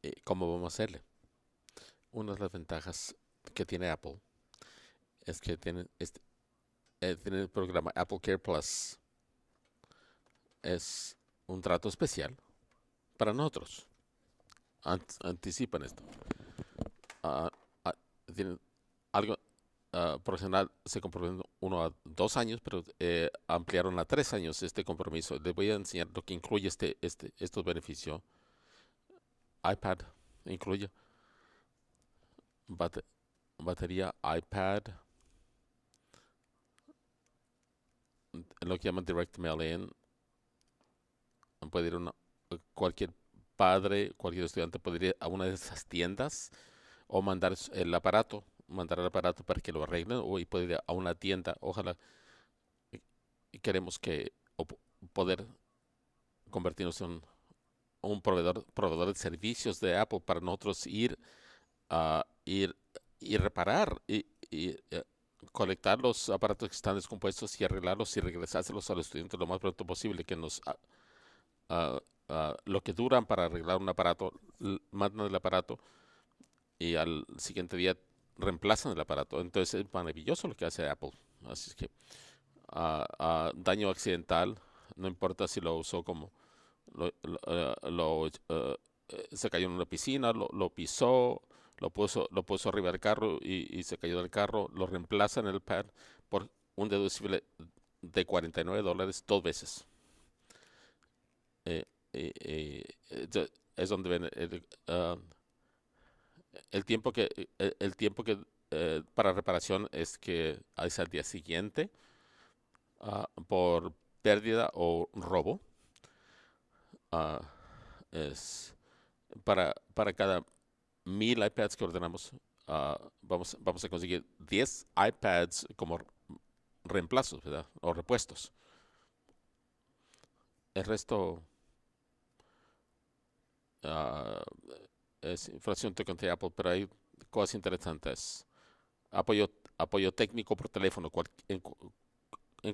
Eh, ¿Cómo vamos a hacerle? Una de las ventajas que tiene Apple es que tiene, este, eh, el programa Apple Care Plus. Es un trato especial para nosotros. anticipan esto. Ah, ah, tienen algo, Ah, profesional se comprometió uno a dos años, pero eh, ampliaron a tres años este compromiso. Les voy a enseñar lo que incluye este, este, estos beneficios. iPad incluye batería iPad, lo que llaman Direct Mail-In. Puede ir cualquier padre, cualquier estudiante podría ir a una de esas tiendas o mandar el aparato mandar el aparato para que lo arreglen o y puede ir a una tienda. Ojalá y queremos que poder convertirnos en un proveedor, proveedor de servicios de Apple para nosotros ir a ir y reparar y, y eh, colectar los aparatos que están descompuestos y arreglarlos y regresárselos a los estudiantes lo más pronto posible que nos ah, ah, ah, lo que duran para arreglar un aparato mandan el aparato y al siguiente día reemplazan el aparato. Entonces es maravilloso lo que hace Apple. Así es que daño accidental, no importa si lo usó como eh, eh, eh, se cayó en una piscina, lo, pisó, lo puso, lo puso arriba del carro y, se cayó del carro, lo reemplazan el pad por un deducible de 49 dólares dos veces. es donde ven el, el tiempo que, eh, el, tiempo que eh, para reparación es que es al día siguiente ah, por pérdida o robo. Ah, para, para cada mil iPads que ordenamos, ah, vamos, vamos a conseguir 10 iPads como reemplazos ¿verdad? o repuestos. El resto, es que de Apple, pero hay cosas interesantes. Apoyo, apoyo técnico por teléfono en,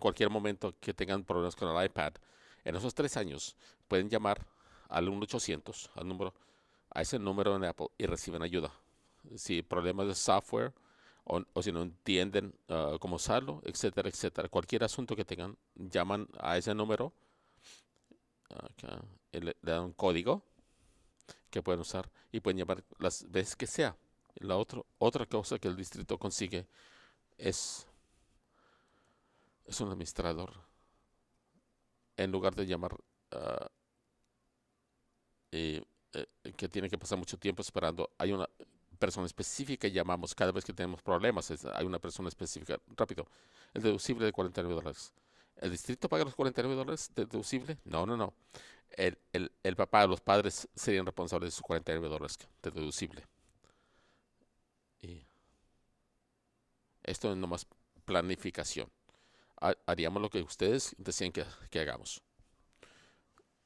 cualquier momento que tengan problemas con el iPad. En esos tres años pueden llamar al 1-800, al número, a ese número en Apple y reciben ayuda. Si problemas de software o, si no entienden ah, cómo usarlo, etcétera, etcétera. Cualquier asunto que tengan, llaman a ese número, ah, le dan un código que pueden usar y pueden llamar las veces que sea. La otro, otra cosa que el distrito consigue es, es un administrador. En lugar de llamar ah, eh, que tiene que pasar mucho tiempo esperando, hay una persona específica que llamamos cada vez que tenemos problemas. hay una persona específica. Rápido. El deducible de 49 dólares. ¿El distrito paga los 49 dólares deducible? No, no, no. El, el, el papá o los padres serían responsables de sus 49 dólares deducible. esto es nomás planificación. Haríamos lo que ustedes decían que, que hagamos.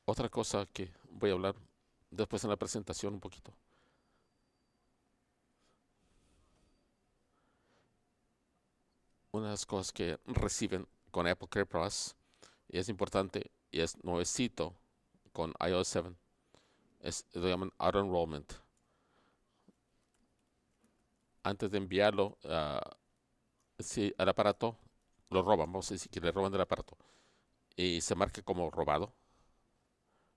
Otra cosa que voy a hablar después en la presentación un poquito. Una de las cosas que reciben con Apple Care Plus. Y es importante, y es nuevecito con iOS 7. Es, lo llaman Auto Enrollment. Antes de enviarlo ah, si, al aparato, lo roban. Vamos a decir que le roban del aparato. Y se marca como robado.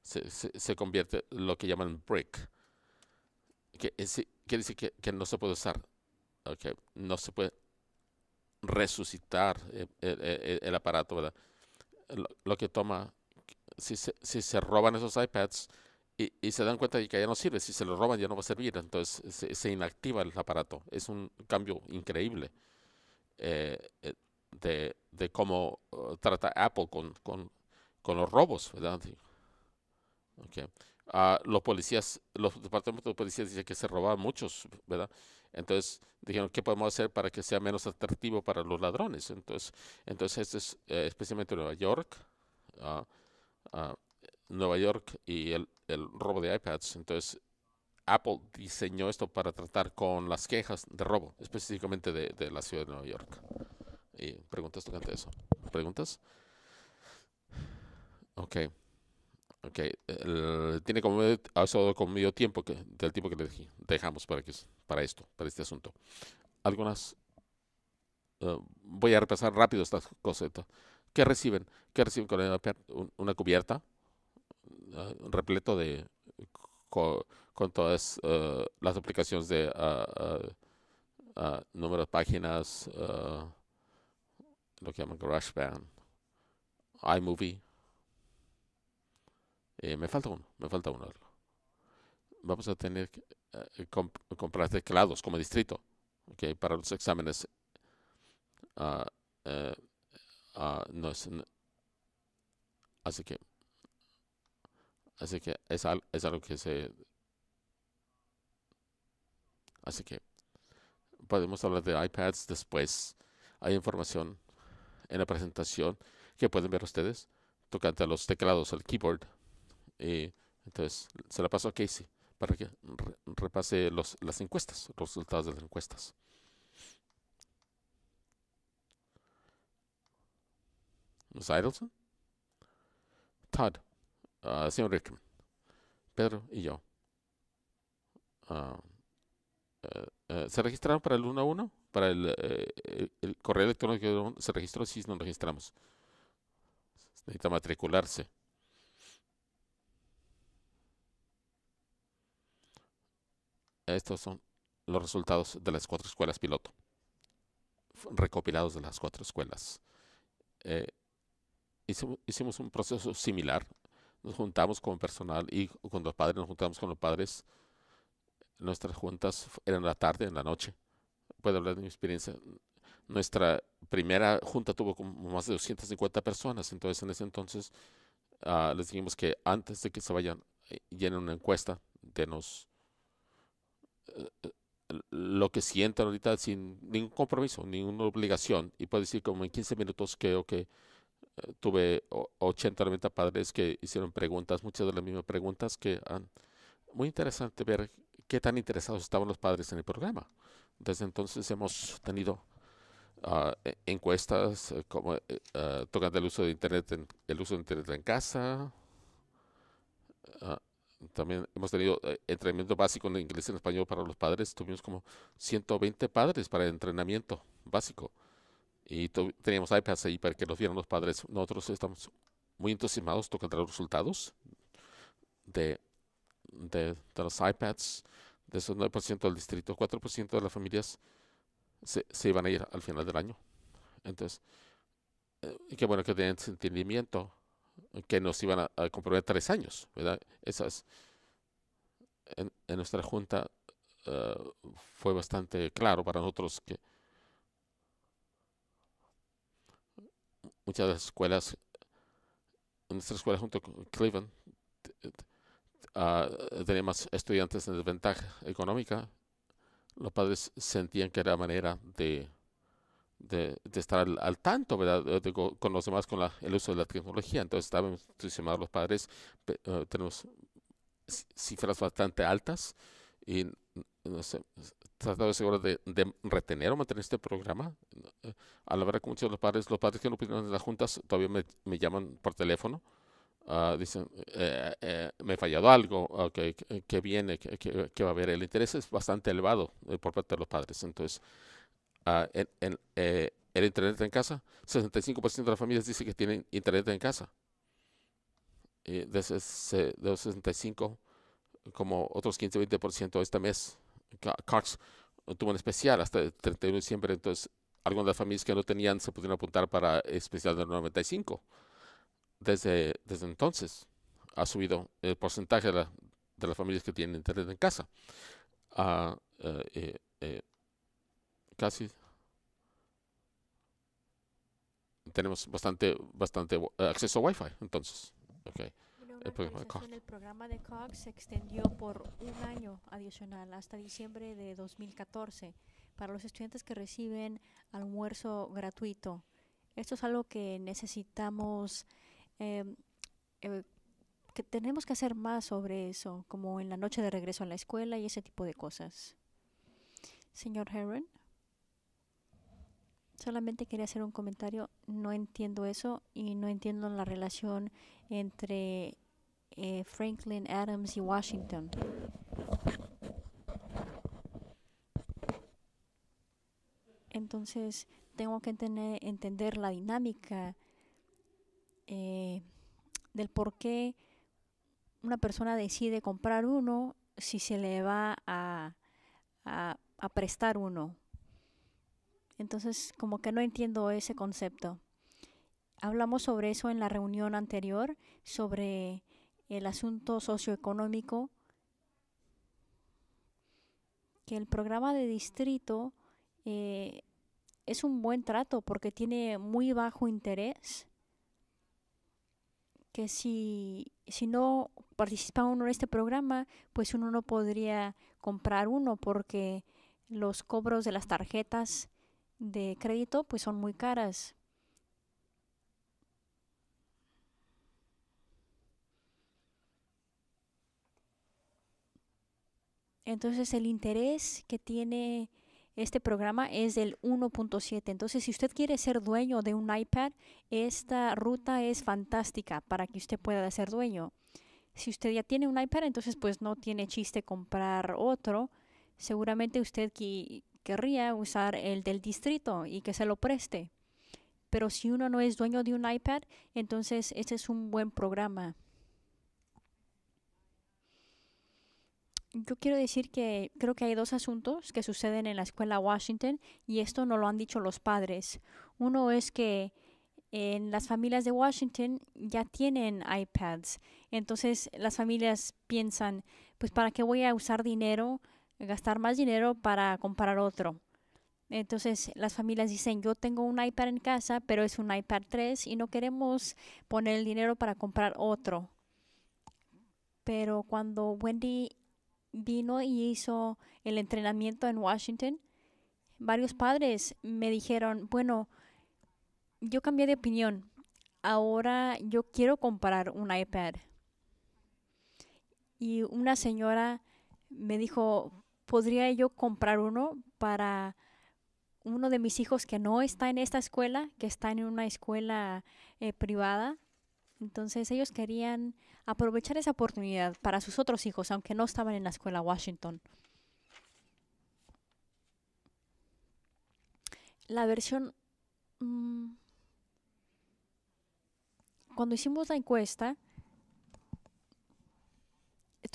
Se, se, convierte lo que llaman brick. Que, es, eh, que que, que no se puede usar. Okay. No se puede resucitar eh, eh, eh, el, aparato, ¿verdad? Lo, que toma, si se, si se roban esos iPads y, se dan cuenta de que ya no sirve, si se lo roban ya no va a servir, entonces se, inactiva el aparato. Es un cambio increíble de, de, cómo uh, trata Apple con, con, con, los robos, ¿verdad? Okay. Ah, los policías, los departamentos de policía dicen que se roban muchos, ¿verdad? Entonces dijeron, ¿qué podemos hacer para que sea menos atractivo para los ladrones? Entonces, entonces esto es eh, especialmente Nueva York, ah, ah, Nueva York y el, robo de iPads. Entonces Apple diseñó esto para tratar con las quejas de robo, específicamente de, de la ciudad de Nueva York. Y preguntas tocante a eso. ¿Preguntas? Ok. Okay. tiene como ha con medio tiempo que, del tipo que le dejamos para que para esto, para este asunto. Algunas eh, voy a repasar rápido estas cosas. ¿Qué reciben? ¿Qué reciben con una cubierta un eh, repleto de con, todas eh, las aplicaciones de ah, ah, ah, número de páginas, lo que llaman GarageBand, iMovie eh, me falta uno, me falta uno. Vamos a tener que eh, comprar teclados como distrito okay, para los exámenes. Ah, eh, ah, no es, así que, así que es, al, es algo que se. Así que podemos hablar de iPads después. Hay información en la presentación que pueden ver ustedes tocante a los teclados, al keyboard. Eh, entonces, se la paso a Casey para que repase los, las encuestas, los resultados de las encuestas. Ms. Todd, ah, señor Rickman, Pedro y yo. Ah, eh, eh, ¿Se registraron para el 1 a 1? Para el, el, correo electrónico se registró, sí, nos registramos. Necesita matricularse. Estos son los resultados de las cuatro escuelas piloto, recopilados de las cuatro escuelas. Eh, hicimos, un proceso similar. Nos juntamos con personal y con los padres, nos juntamos con los padres. Nuestras juntas eran en la tarde, en la noche. Puedo hablar de mi experiencia. Nuestra primera junta tuvo como más de 250 personas. Entonces, en ese entonces, ah, les dijimos que antes de que se vayan, eh, llenen una encuesta, de nos lo que sientan ahorita sin ningún compromiso, ninguna obligación. Y puedo decir como en 15 minutos creo que eh, tuve 80 o 90 padres que hicieron preguntas, muchas de las mismas preguntas que han... Muy interesante ver qué tan interesados estaban los padres en el programa. Desde entonces hemos tenido ah, e, encuestas eh, como, uh, eh, ah, tocando el uso de Internet en, el uso de Internet en casa, ah, también hemos tenido eh, entrenamiento básico en inglés y en español para los padres. Tuvimos como 120 padres para el entrenamiento básico. Y teníamos iPads ahí para que los vieran los padres. Nosotros estamos muy entusiasmados tocando los resultados de, de, los iPads. De esos 9% del distrito, 4% de las familias se, se iban a ir al final del año. Entonces, eh, qué bueno que den entendimiento que nos iban a, comprobar tres años, ¿verdad? Esas, en, en nuestra junta eh, fue bastante claro para nosotros que muchas de las escuelas, nuestra escuela junto con Cleveland, ah, tenemos estudiantes en desventaja económica. Los padres sentían que era manera de de, estar al, tanto, ¿verdad? con los demás, con la, el uso de la tecnología. Entonces, estaban los padres. Eh, tenemos cifras bastante altas y no sé, tratado de de, retener o mantener este programa. Eh, a la verdad que muchos de los padres, los padres que no opinan de las juntas, todavía me, llaman por teléfono. Ah, dicen, eh, eh me he fallado algo, ah, que, que viene, que, que, va a haber. El interés es bastante elevado por parte de los padres. Entonces, Ah, en, eh, el Internet en casa. 65% de las familias dicen que tienen Internet en casa. Y de, ese, 65, como otros 15-20% este mes. Cox tuvo un especial hasta el 31 de diciembre, entonces algunas de las familias que no tenían se pudieron apuntar para especial del 95. Desde, desde entonces ha subido el porcentaje de, las familias que tienen internet en casa. Ah, eh, eh, casi. Tenemos bastante, bastante eh, acceso a Wi-Fi, entonces. Okay. El programa de Cox se extendió por un año adicional hasta diciembre de 2014 para los estudiantes que reciben almuerzo gratuito. Esto es algo que necesitamos, em, eh, que tenemos que hacer más sobre eso, como en la noche de regreso a la escuela y ese tipo de cosas. Señor Heron. Solamente quería hacer un comentario. No entiendo eso y no entiendo la relación entre eh, Franklin Adams y Washington. Entonces tengo que entender, la dinámica eh, del por qué una persona decide comprar uno si se le va a prestar uno entonces, como que no entiendo ese concepto. Hablamos sobre eso en la reunión anterior, sobre el asunto socioeconómico, que el programa de distrito eh, es un buen trato porque tiene muy bajo interés, que si, si no participa uno en este programa, pues uno no podría comprar uno porque los cobros de las tarjetas de crédito pues son muy caras. Entonces el interés que tiene este programa es del 1.7. Entonces si usted quiere ser dueño de un iPad, esta ruta es fantástica para que usted pueda ser dueño. Si usted ya tiene un iPad, entonces pues no tiene chiste comprar otro. Seguramente usted qui querría usar el del distrito y que se lo preste. Pero si uno no es dueño de un iPad, entonces este es un buen programa. Yo quiero decir que creo que hay dos asuntos que suceden en la escuela Washington y esto no lo han dicho los padres. Uno es que en eh, las familias de Washington ya tienen iPads. Entonces las familias piensan, pues ¿para qué voy a usar dinero gastar más dinero para comprar otro. Entonces las familias dicen, yo tengo un iPad en casa, pero es un iPad 3 y no queremos poner el dinero para comprar otro. Pero cuando Wendy vino y hizo el entrenamiento en Washington, varios padres me dijeron, bueno, yo cambié de opinión, ahora yo quiero comprar un iPad. Y una señora me dijo, podría yo comprar uno para uno de mis hijos que no está en esta escuela, que está en una escuela eh, privada. Entonces ellos querían aprovechar esa oportunidad para sus otros hijos, aunque no estaban en la escuela Washington. La versión... Mm, cuando hicimos la encuesta,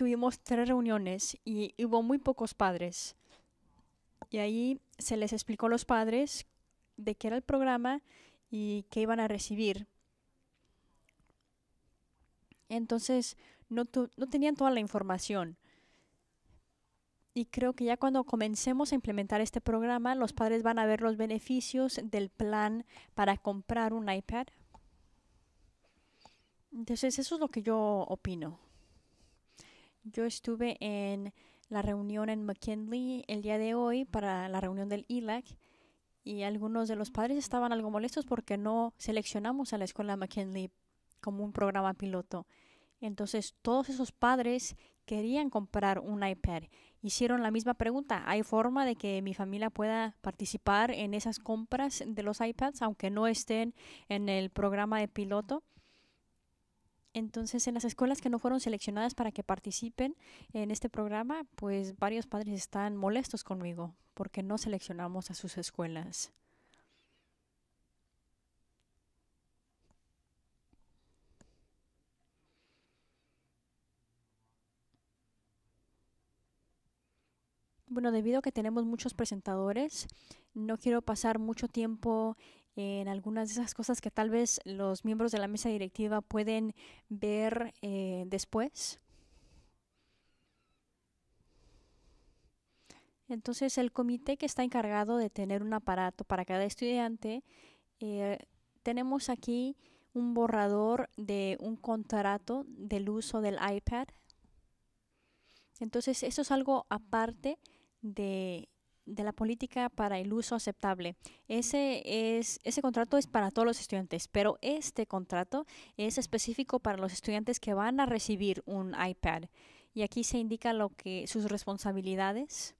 tuvimos tres reuniones y hubo muy pocos padres. Y ahí se les explicó a los padres de qué era el programa y qué iban a recibir. Entonces, no, no tenían toda la información. Y creo que ya cuando comencemos a implementar este programa, los padres van a ver los beneficios del plan para comprar un iPad. Entonces, eso es lo que yo opino. Yo estuve en la reunión en McKinley el día de hoy para la reunión del ILAC e y algunos de los padres estaban algo molestos porque no seleccionamos a la escuela McKinley como un programa piloto. Entonces todos esos padres querían comprar un iPad. Hicieron la misma pregunta, ¿hay forma de que mi familia pueda participar en esas compras de los iPads aunque no estén en el programa de piloto? Entonces, en las escuelas que no fueron seleccionadas para que participen en este programa, pues varios padres están molestos conmigo porque no seleccionamos a sus escuelas. Bueno, debido a que tenemos muchos presentadores, no quiero pasar mucho tiempo en algunas de esas cosas que tal vez los miembros de la mesa directiva pueden ver eh, después. Entonces, el comité que está encargado de tener un aparato para cada estudiante, eh, tenemos aquí un borrador de un contrato del uso del iPad. Entonces, eso es algo aparte de de la política para el uso aceptable. Ese, es, ese contrato es para todos los estudiantes, pero este contrato es específico para los estudiantes que van a recibir un iPad. Y aquí se indica lo que sus responsabilidades.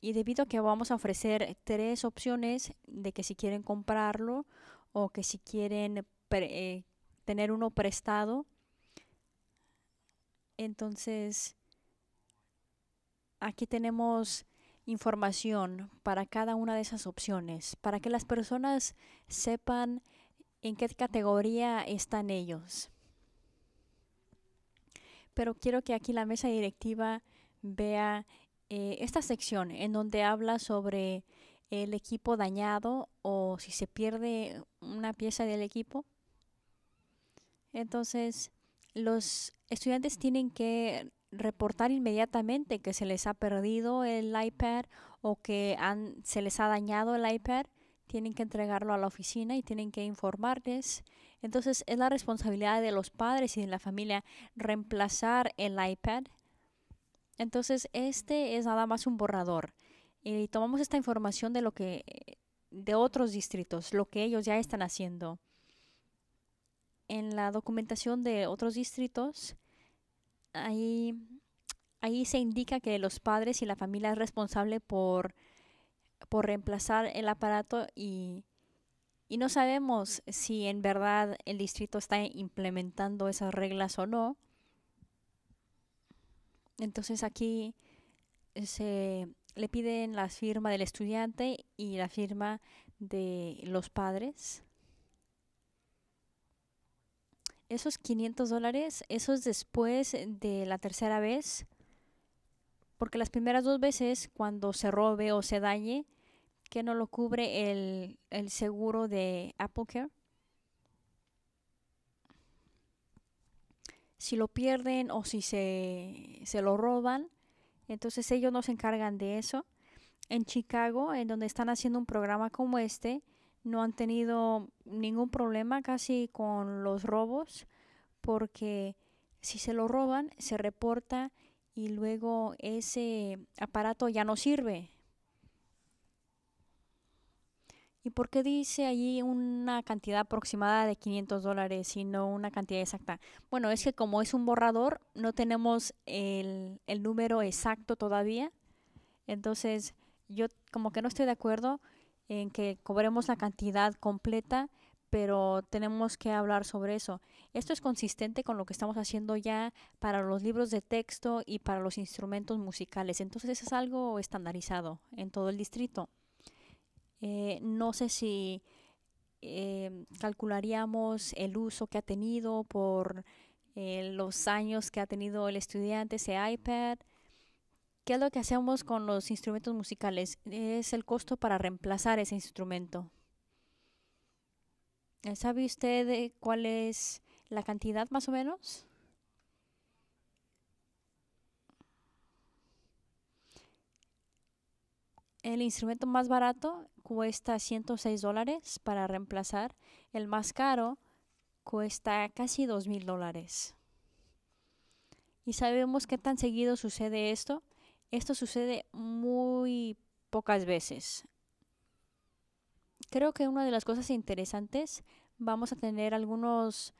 Y debido a que vamos a ofrecer tres opciones de que si quieren comprarlo o que si quieren eh, tener uno prestado, entonces aquí tenemos información para cada una de esas opciones, para que las personas sepan en qué categoría están ellos. Pero quiero que aquí la mesa directiva vea eh, esta sección en donde habla sobre el equipo dañado o si se pierde una pieza del equipo. Entonces, los estudiantes tienen que reportar inmediatamente que se les ha perdido el iPad o que se les ha dañado el iPad, tienen que entregarlo a la oficina y tienen que informarles. Entonces es la responsabilidad de los padres y de la familia reemplazar el iPad. Entonces este es nada más un borrador. Y tomamos esta información de lo que eh, de otros distritos, lo que ellos ya están haciendo. En la documentación de otros distritos, ahí, ahí se indica que los padres y la familia es responsable por, por reemplazar el aparato y, y no sabemos si en verdad el distrito está implementando esas reglas o no. Entonces aquí se le piden la firma del estudiante y la firma de los padres esos 500 dólares, eso es después de la tercera vez, porque las primeras dos veces, cuando se robe o se dañe, que no lo cubre el, el seguro de AppleCare. Si lo pierden o si se, se lo roban, entonces ellos no se encargan de eso. En Chicago, en donde están haciendo un programa como este, no han tenido ningún problema casi con los robos, porque si se lo roban, se reporta y luego ese aparato ya no sirve. ¿Y por qué dice allí una cantidad aproximada de 500 dólares y no una cantidad exacta? Bueno, es que como es un borrador, no tenemos el, el número exacto todavía. Entonces, yo como que no estoy de acuerdo en que cobremos la cantidad completa, pero tenemos que hablar sobre eso. Esto es consistente con lo que estamos haciendo ya para los libros de texto y para los instrumentos musicales. Entonces es algo estandarizado en todo el distrito. Eh, no sé si eh, calcularíamos el uso que ha tenido por eh, los años que ha tenido el estudiante ese iPad. ¿Qué es lo que hacemos con los instrumentos musicales? Es el costo para reemplazar ese instrumento. ¿Sabe usted cuál es la cantidad más o menos? El instrumento más barato cuesta 106 dólares para reemplazar. El más caro cuesta casi 2.000 mil dólares. ¿Y sabemos qué tan seguido sucede esto? Esto sucede muy pocas veces. Creo que una de las cosas interesantes, vamos a tener algunos,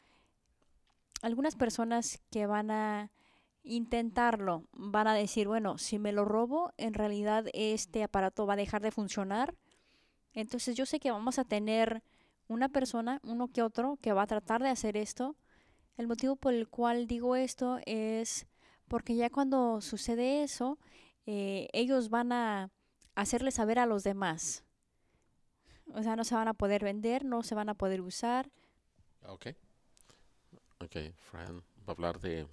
algunas personas que van a intentarlo, van a decir, bueno, si me lo robo, en realidad este aparato va a dejar de funcionar. Entonces yo sé que vamos a tener una persona, uno que otro, que va a tratar de hacer esto. El motivo por el cual digo esto es porque ya cuando sucede eso, eh, ellos van a hacerle saber a los demás. O sea, no se van a poder vender, no se van a poder usar. Ok. Ok, Fran va a hablar de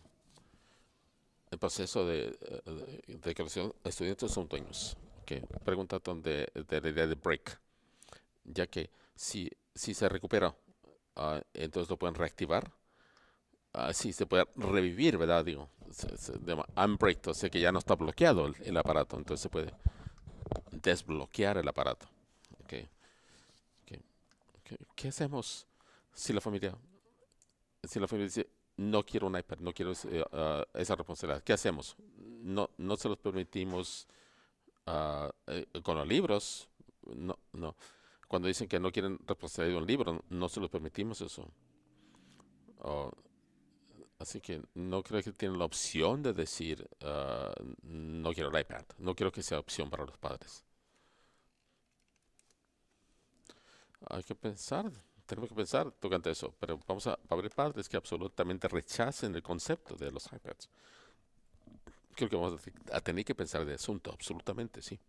el proceso de, eh, de, creación Estudiantes estudiantes dueños. Okay. Pregunta donde, de la idea de break. Ya que si, si se recupera, ah, entonces lo pueden reactivar. Ah, sí se puede revivir, ¿verdad? Digo, se, se, unbreaked, o sea que ya no está bloqueado el, aparato, entonces se puede desbloquear el aparato. ¿Qué hacemos si la familia, si la familia dice, no quiero un iPad, no quiero eh, ah, esa responsabilidad? ¿Qué hacemos? No, no se los permitimos ah, eh, con los libros, no, no. Cuando dicen que no quieren responsabilidad de un libro, no se los permitimos eso. Así que no creo que tienen la opción de decir, ah, no quiero el iPad. No quiero que sea opción para los padres. Hay que pensar, tenemos que pensar tocante eso, pero vamos a abrir partes que absolutamente rechacen el concepto de los iPads. Creo que vamos a tener que pensar de asunto, absolutamente, sí.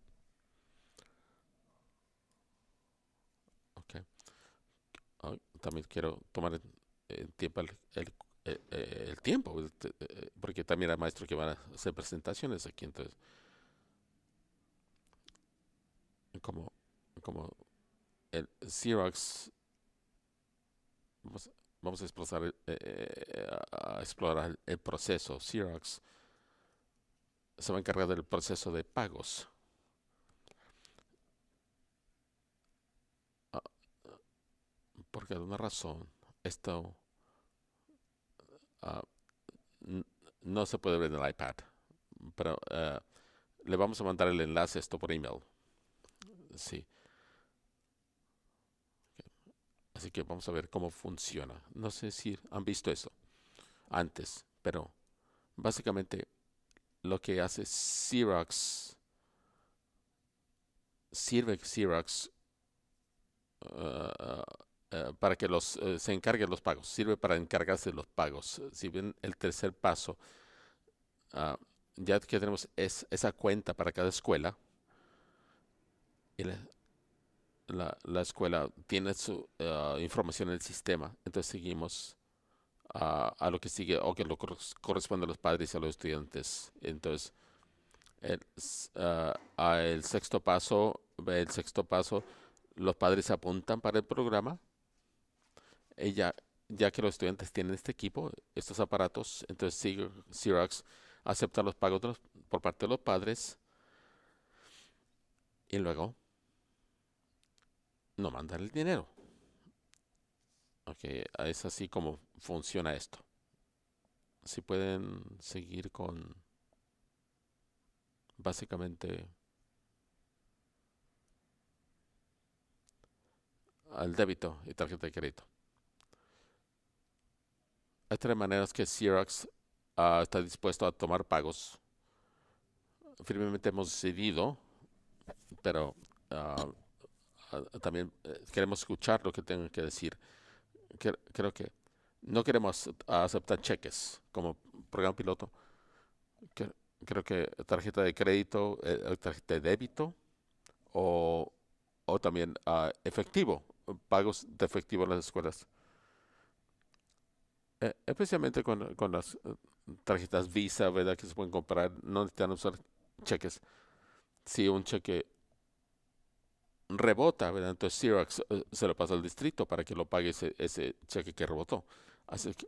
Okay. también quiero tomar el tiempo el eh, eh, el tiempo, eh, porque también hay maestros que van a hacer presentaciones aquí, entonces, como, como el Xerox, vamos, a, explorar, a, explorar el proceso. Xerox se va a encargar del proceso de pagos. Ah, ah, porque de una razón esto Ah, no se puede ver en el iPad, pero eh, le vamos a mandar el enlace a esto por email. Sí. Así que vamos a ver cómo funciona. No sé si han visto eso antes, pero básicamente lo que hace Xerox, sirve Xerox ah, ah, eh, para que los, eh, se encarguen los pagos, sirve para encargarse de los pagos. Eh, si bien el tercer paso, ah, ya que tenemos es, esa cuenta para cada escuela, y la, escuela tiene su ah, información en el sistema, entonces seguimos ah, a lo que sigue o que lo corresponde a los padres y a los estudiantes. Entonces, el, sexto paso, el sexto paso, los padres apuntan para el programa ella, eh, ya que los estudiantes tienen este equipo, estos aparatos, entonces Xerox acepta los pagos por parte de los padres y luego no mandan el dinero. Ok, es así como funciona esto. Si pueden seguir con básicamente al débito y tarjeta de crédito. Hay tres maneras que Xerox ah, está dispuesto a tomar pagos. Firmemente hemos decidido, pero ah, ah, también eh, queremos escuchar lo que tengan que decir. creo que no queremos aceptar cheques como programa piloto. creo que tarjeta de crédito, eh, eh, tarjeta de débito o, o también efectivo, pagos de efectivo en las escuelas eh, especialmente con, las eh, tarjetas Visa, ¿verdad? Que se pueden comprar, no necesitan usar cheques. Si un cheque rebota, ¿verdad? Entonces Xerox eh, se lo pasa al distrito para que lo pague ese, cheque que rebotó. Así que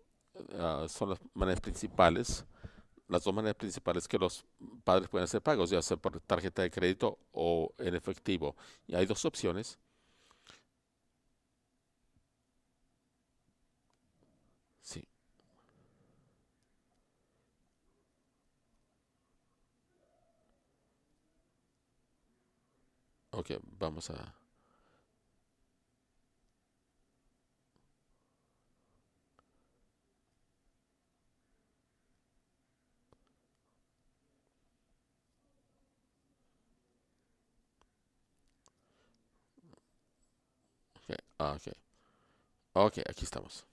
ah, son las maneras principales, las dos maneras principales que los padres pueden hacer pagos, ya sea por tarjeta de crédito o en efectivo. Y hay dos opciones Ok, vamos a... Okay, ah, ok. Ok, aquí estamos.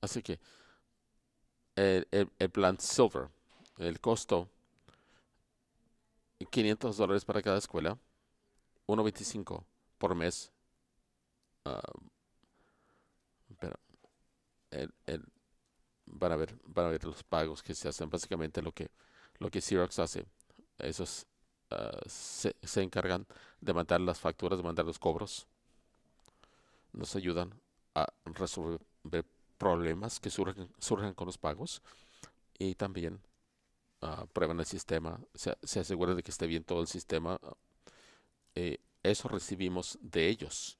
Así que el, el, el plan silver, el costo 500 dólares para cada escuela, 1.25 por mes. Ah, pero van, a ver, van a ver los pagos que se hacen, básicamente lo que, lo que Xerox hace. Esos ah, se, se, encargan de mandar las facturas, de mandar los cobros. Nos ayudan a resolver problemas que surgen, surgen con los pagos y también prueban el sistema, se, se, aseguran de que esté bien todo el sistema. Eh, eso recibimos de ellos.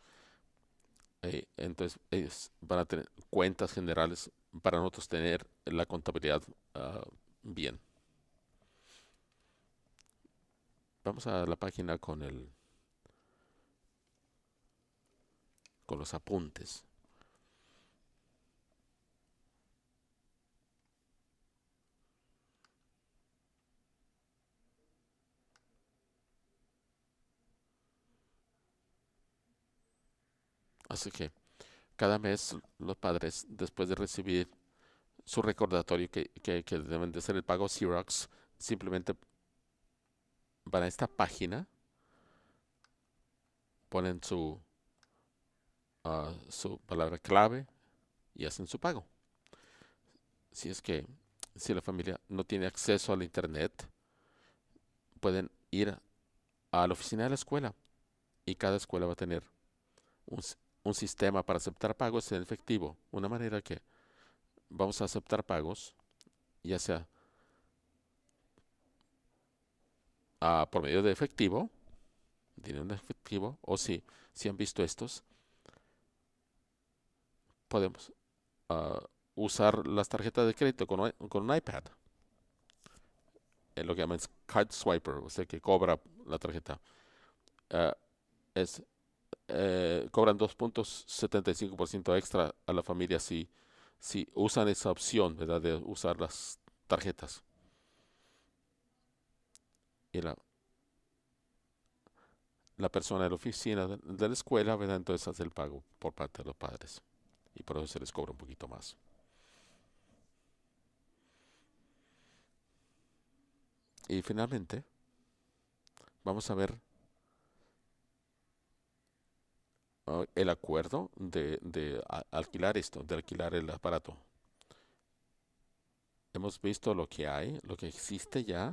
Eh, entonces, ellos van a tener cuentas generales para nosotros tener la contabilidad ah, bien. Vamos a la página con el con los apuntes. Así que cada mes los padres, después de recibir su recordatorio que, deben de ser el pago Xerox, simplemente van a esta página, ponen su, ah, su palabra clave y hacen su pago. Si es que si la familia no tiene acceso al internet, pueden ir a la oficina de la escuela y cada escuela va a tener un, un sistema para aceptar pagos en efectivo. Una manera que vamos a aceptar pagos, ya sea ah, por medio de efectivo, dinero en efectivo, o si, si han visto estos, podemos ah, usar las tarjetas de crédito con, un iPad. Es lo que llaman card swiper, o sea que cobra la tarjeta. Ah, es eh, cobran 2.75% extra a la familia si, si usan esa opción, ¿verdad? De usar las tarjetas. Y la, la persona de la oficina de, la escuela, ¿verdad? Entonces hace el pago por parte de los padres. Y por eso se les cobra un poquito más. Y finalmente, vamos a ver Ah, el acuerdo de, alquilar esto, de alquilar el aparato. Hemos visto lo que hay, lo que existe ya,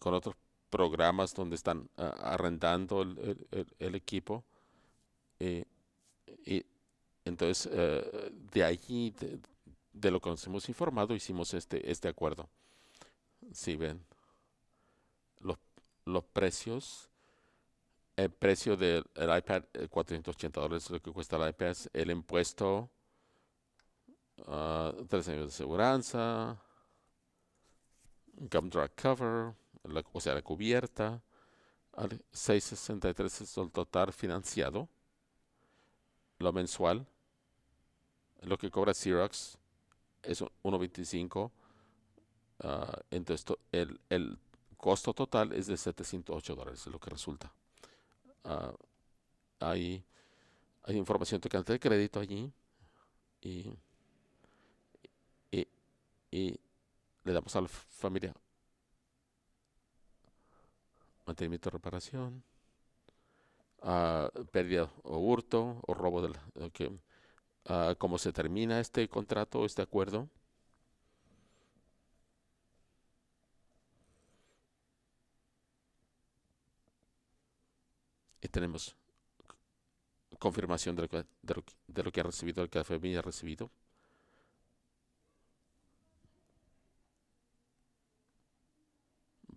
con otros programas donde están ah, arrendando el, equipo. Eh, y entonces, eh, de allí, de, lo que nos hemos informado, hicimos este, este acuerdo. Si ven, los, los precios el precio del el iPad, 480 eh, dólares lo que cuesta el iPad, el impuesto, ah, tres años de seguridad, Gumdrop Cover, la, o sea, la cubierta, 663 es el total financiado, lo mensual, lo que cobra Xerox es 1.25, uh, ah, entonces el, el costo total es de 708 dólares, lo que resulta hay, hay información tocante de crédito allí y, y, le damos a la familia mantenimiento, reparación, pérdida o hurto o robo de Okay. cómo se termina este contrato, este acuerdo, y tenemos confirmación de lo, que, de, lo, que ha recibido, el que la familia ha recibido.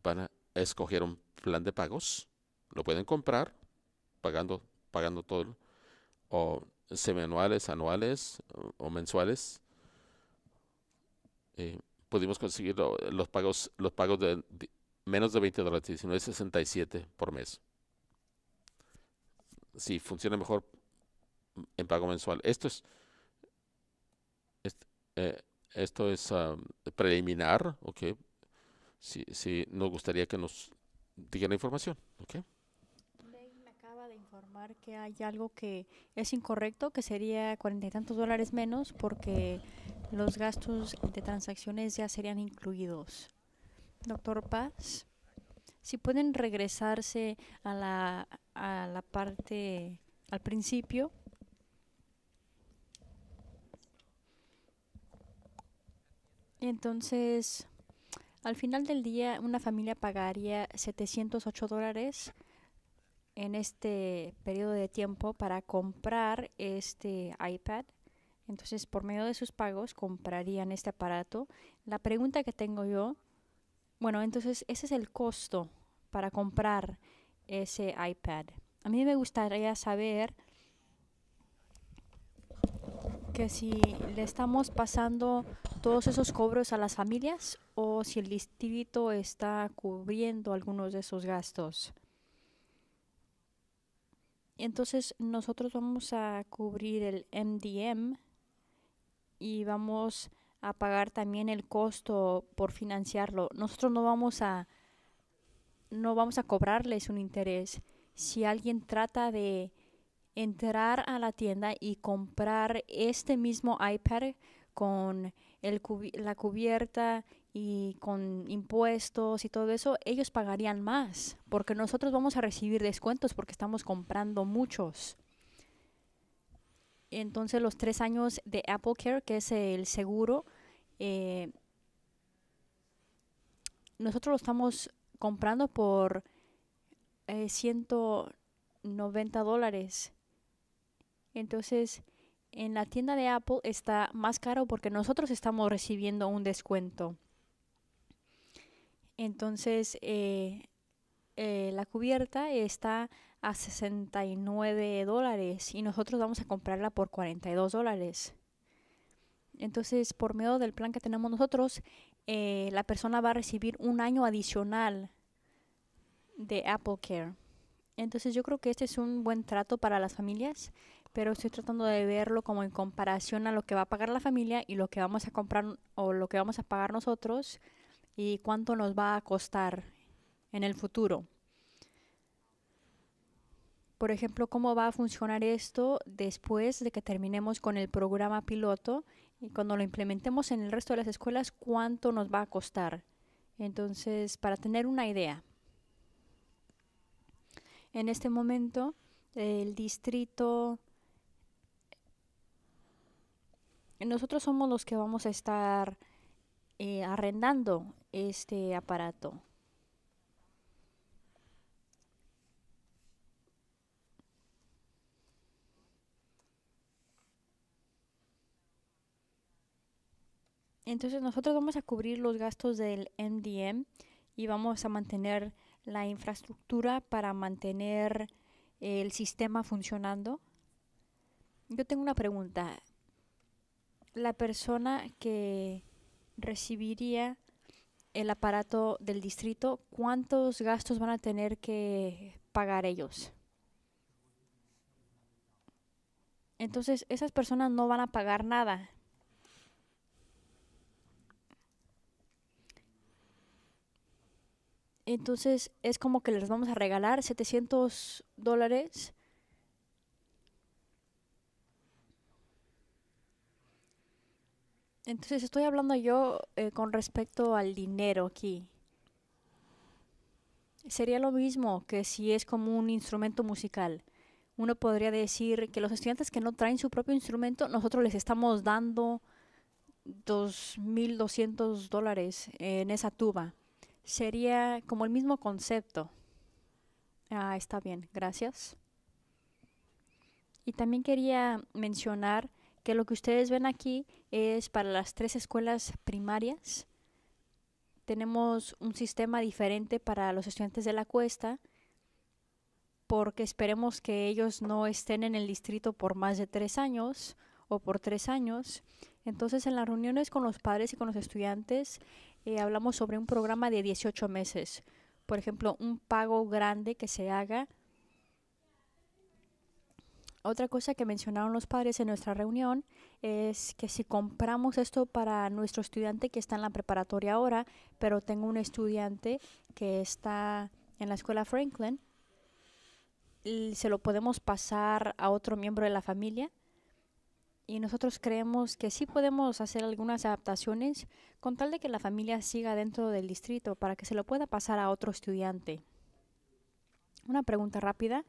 Van a escoger un plan de pagos, lo pueden comprar pagando, pagando todo, o semianuales, anuales o, mensuales. Eh, pudimos conseguir los pagos, los pagos de, menos de 20 dólares, 19.67 por mes si funciona mejor en pago mensual. Esto es, eh, esto es preliminar, ¿ok? Si, si nos gustaría que nos diera información, ¿ok? informar que hay algo que es incorrecto, que sería cuarenta y tantos dólares menos, porque los gastos de transacciones ya serían incluidos. Doctor Paz, si pueden regresarse a la a la parte, al principio. entonces, al final del día, una familia pagaría 708 dólares en este periodo de tiempo para comprar este iPad. Entonces, por medio de sus pagos, comprarían este aparato. La pregunta que tengo yo, bueno, entonces ese es el costo para comprar ese iPad. A mí me gustaría saber que si le estamos pasando todos esos cobros a las familias o si el distrito está cubriendo algunos de esos gastos. Entonces nosotros vamos a cubrir el MDM y vamos a pagar también el costo por financiarlo. Nosotros no vamos a no vamos a cobrarles un interés. Si alguien trata de entrar a la tienda y comprar este mismo iPad con el la cubierta y con impuestos y todo eso, ellos pagarían más, porque nosotros vamos a recibir descuentos porque estamos comprando muchos. Entonces los tres años de AppleCare, que es el seguro, eh, nosotros lo estamos comprando por 190 eh, dólares. Entonces, en la tienda de Apple está más caro porque nosotros estamos recibiendo un descuento. Entonces, eh, eh, la cubierta está a 69 dólares y nosotros vamos a comprarla por 42 dólares. Entonces, por medio del plan que tenemos nosotros, eh, la persona va a recibir un año adicional de Apple Care. Entonces yo creo que este es un buen trato para las familias, pero estoy tratando de verlo como en comparación a lo que va a pagar la familia y lo que vamos a comprar o lo que vamos a pagar nosotros y cuánto nos va a costar en el futuro. Por ejemplo, cómo va a funcionar esto después de que terminemos con el programa piloto y cuando lo implementemos en el resto de las escuelas, cuánto nos va a costar. Entonces, para tener una idea, en este momento el distrito... Nosotros somos los que vamos a estar eh, arrendando este aparato. Entonces nosotros vamos a cubrir los gastos del MDM y vamos a mantener la infraestructura para mantener el sistema funcionando. Yo tengo una pregunta. La persona que recibiría el aparato del distrito, ¿cuántos gastos van a tener que pagar ellos? Entonces, esas personas no van a pagar nada, Entonces es como que les vamos a regalar 700 dólares. Entonces estoy hablando yo eh, con respecto al dinero aquí. Sería lo mismo que si es como un instrumento musical. Uno podría decir que los estudiantes que no traen su propio instrumento, nosotros les estamos dando 2.200 dólares en esa tuba sería como el mismo concepto. Ah, está bien, gracias. Y también quería mencionar que lo que ustedes ven aquí es para las tres escuelas primarias. Tenemos un sistema diferente para los estudiantes de la cuesta porque esperemos que ellos no estén en el distrito por más de tres años o por tres años. Entonces en las reuniones con los padres y con los estudiantes eh, hablamos sobre un programa de 18 meses. Por ejemplo, un pago grande que se haga. Otra cosa que mencionaron los padres en nuestra reunión es que si compramos esto para nuestro estudiante que está en la preparatoria ahora, pero tengo un estudiante que está en la escuela Franklin, se lo podemos pasar a otro miembro de la familia y nosotros creemos que sí podemos hacer algunas adaptaciones con tal de que la familia siga dentro del distrito para que se lo pueda pasar a otro estudiante. Una pregunta rápida.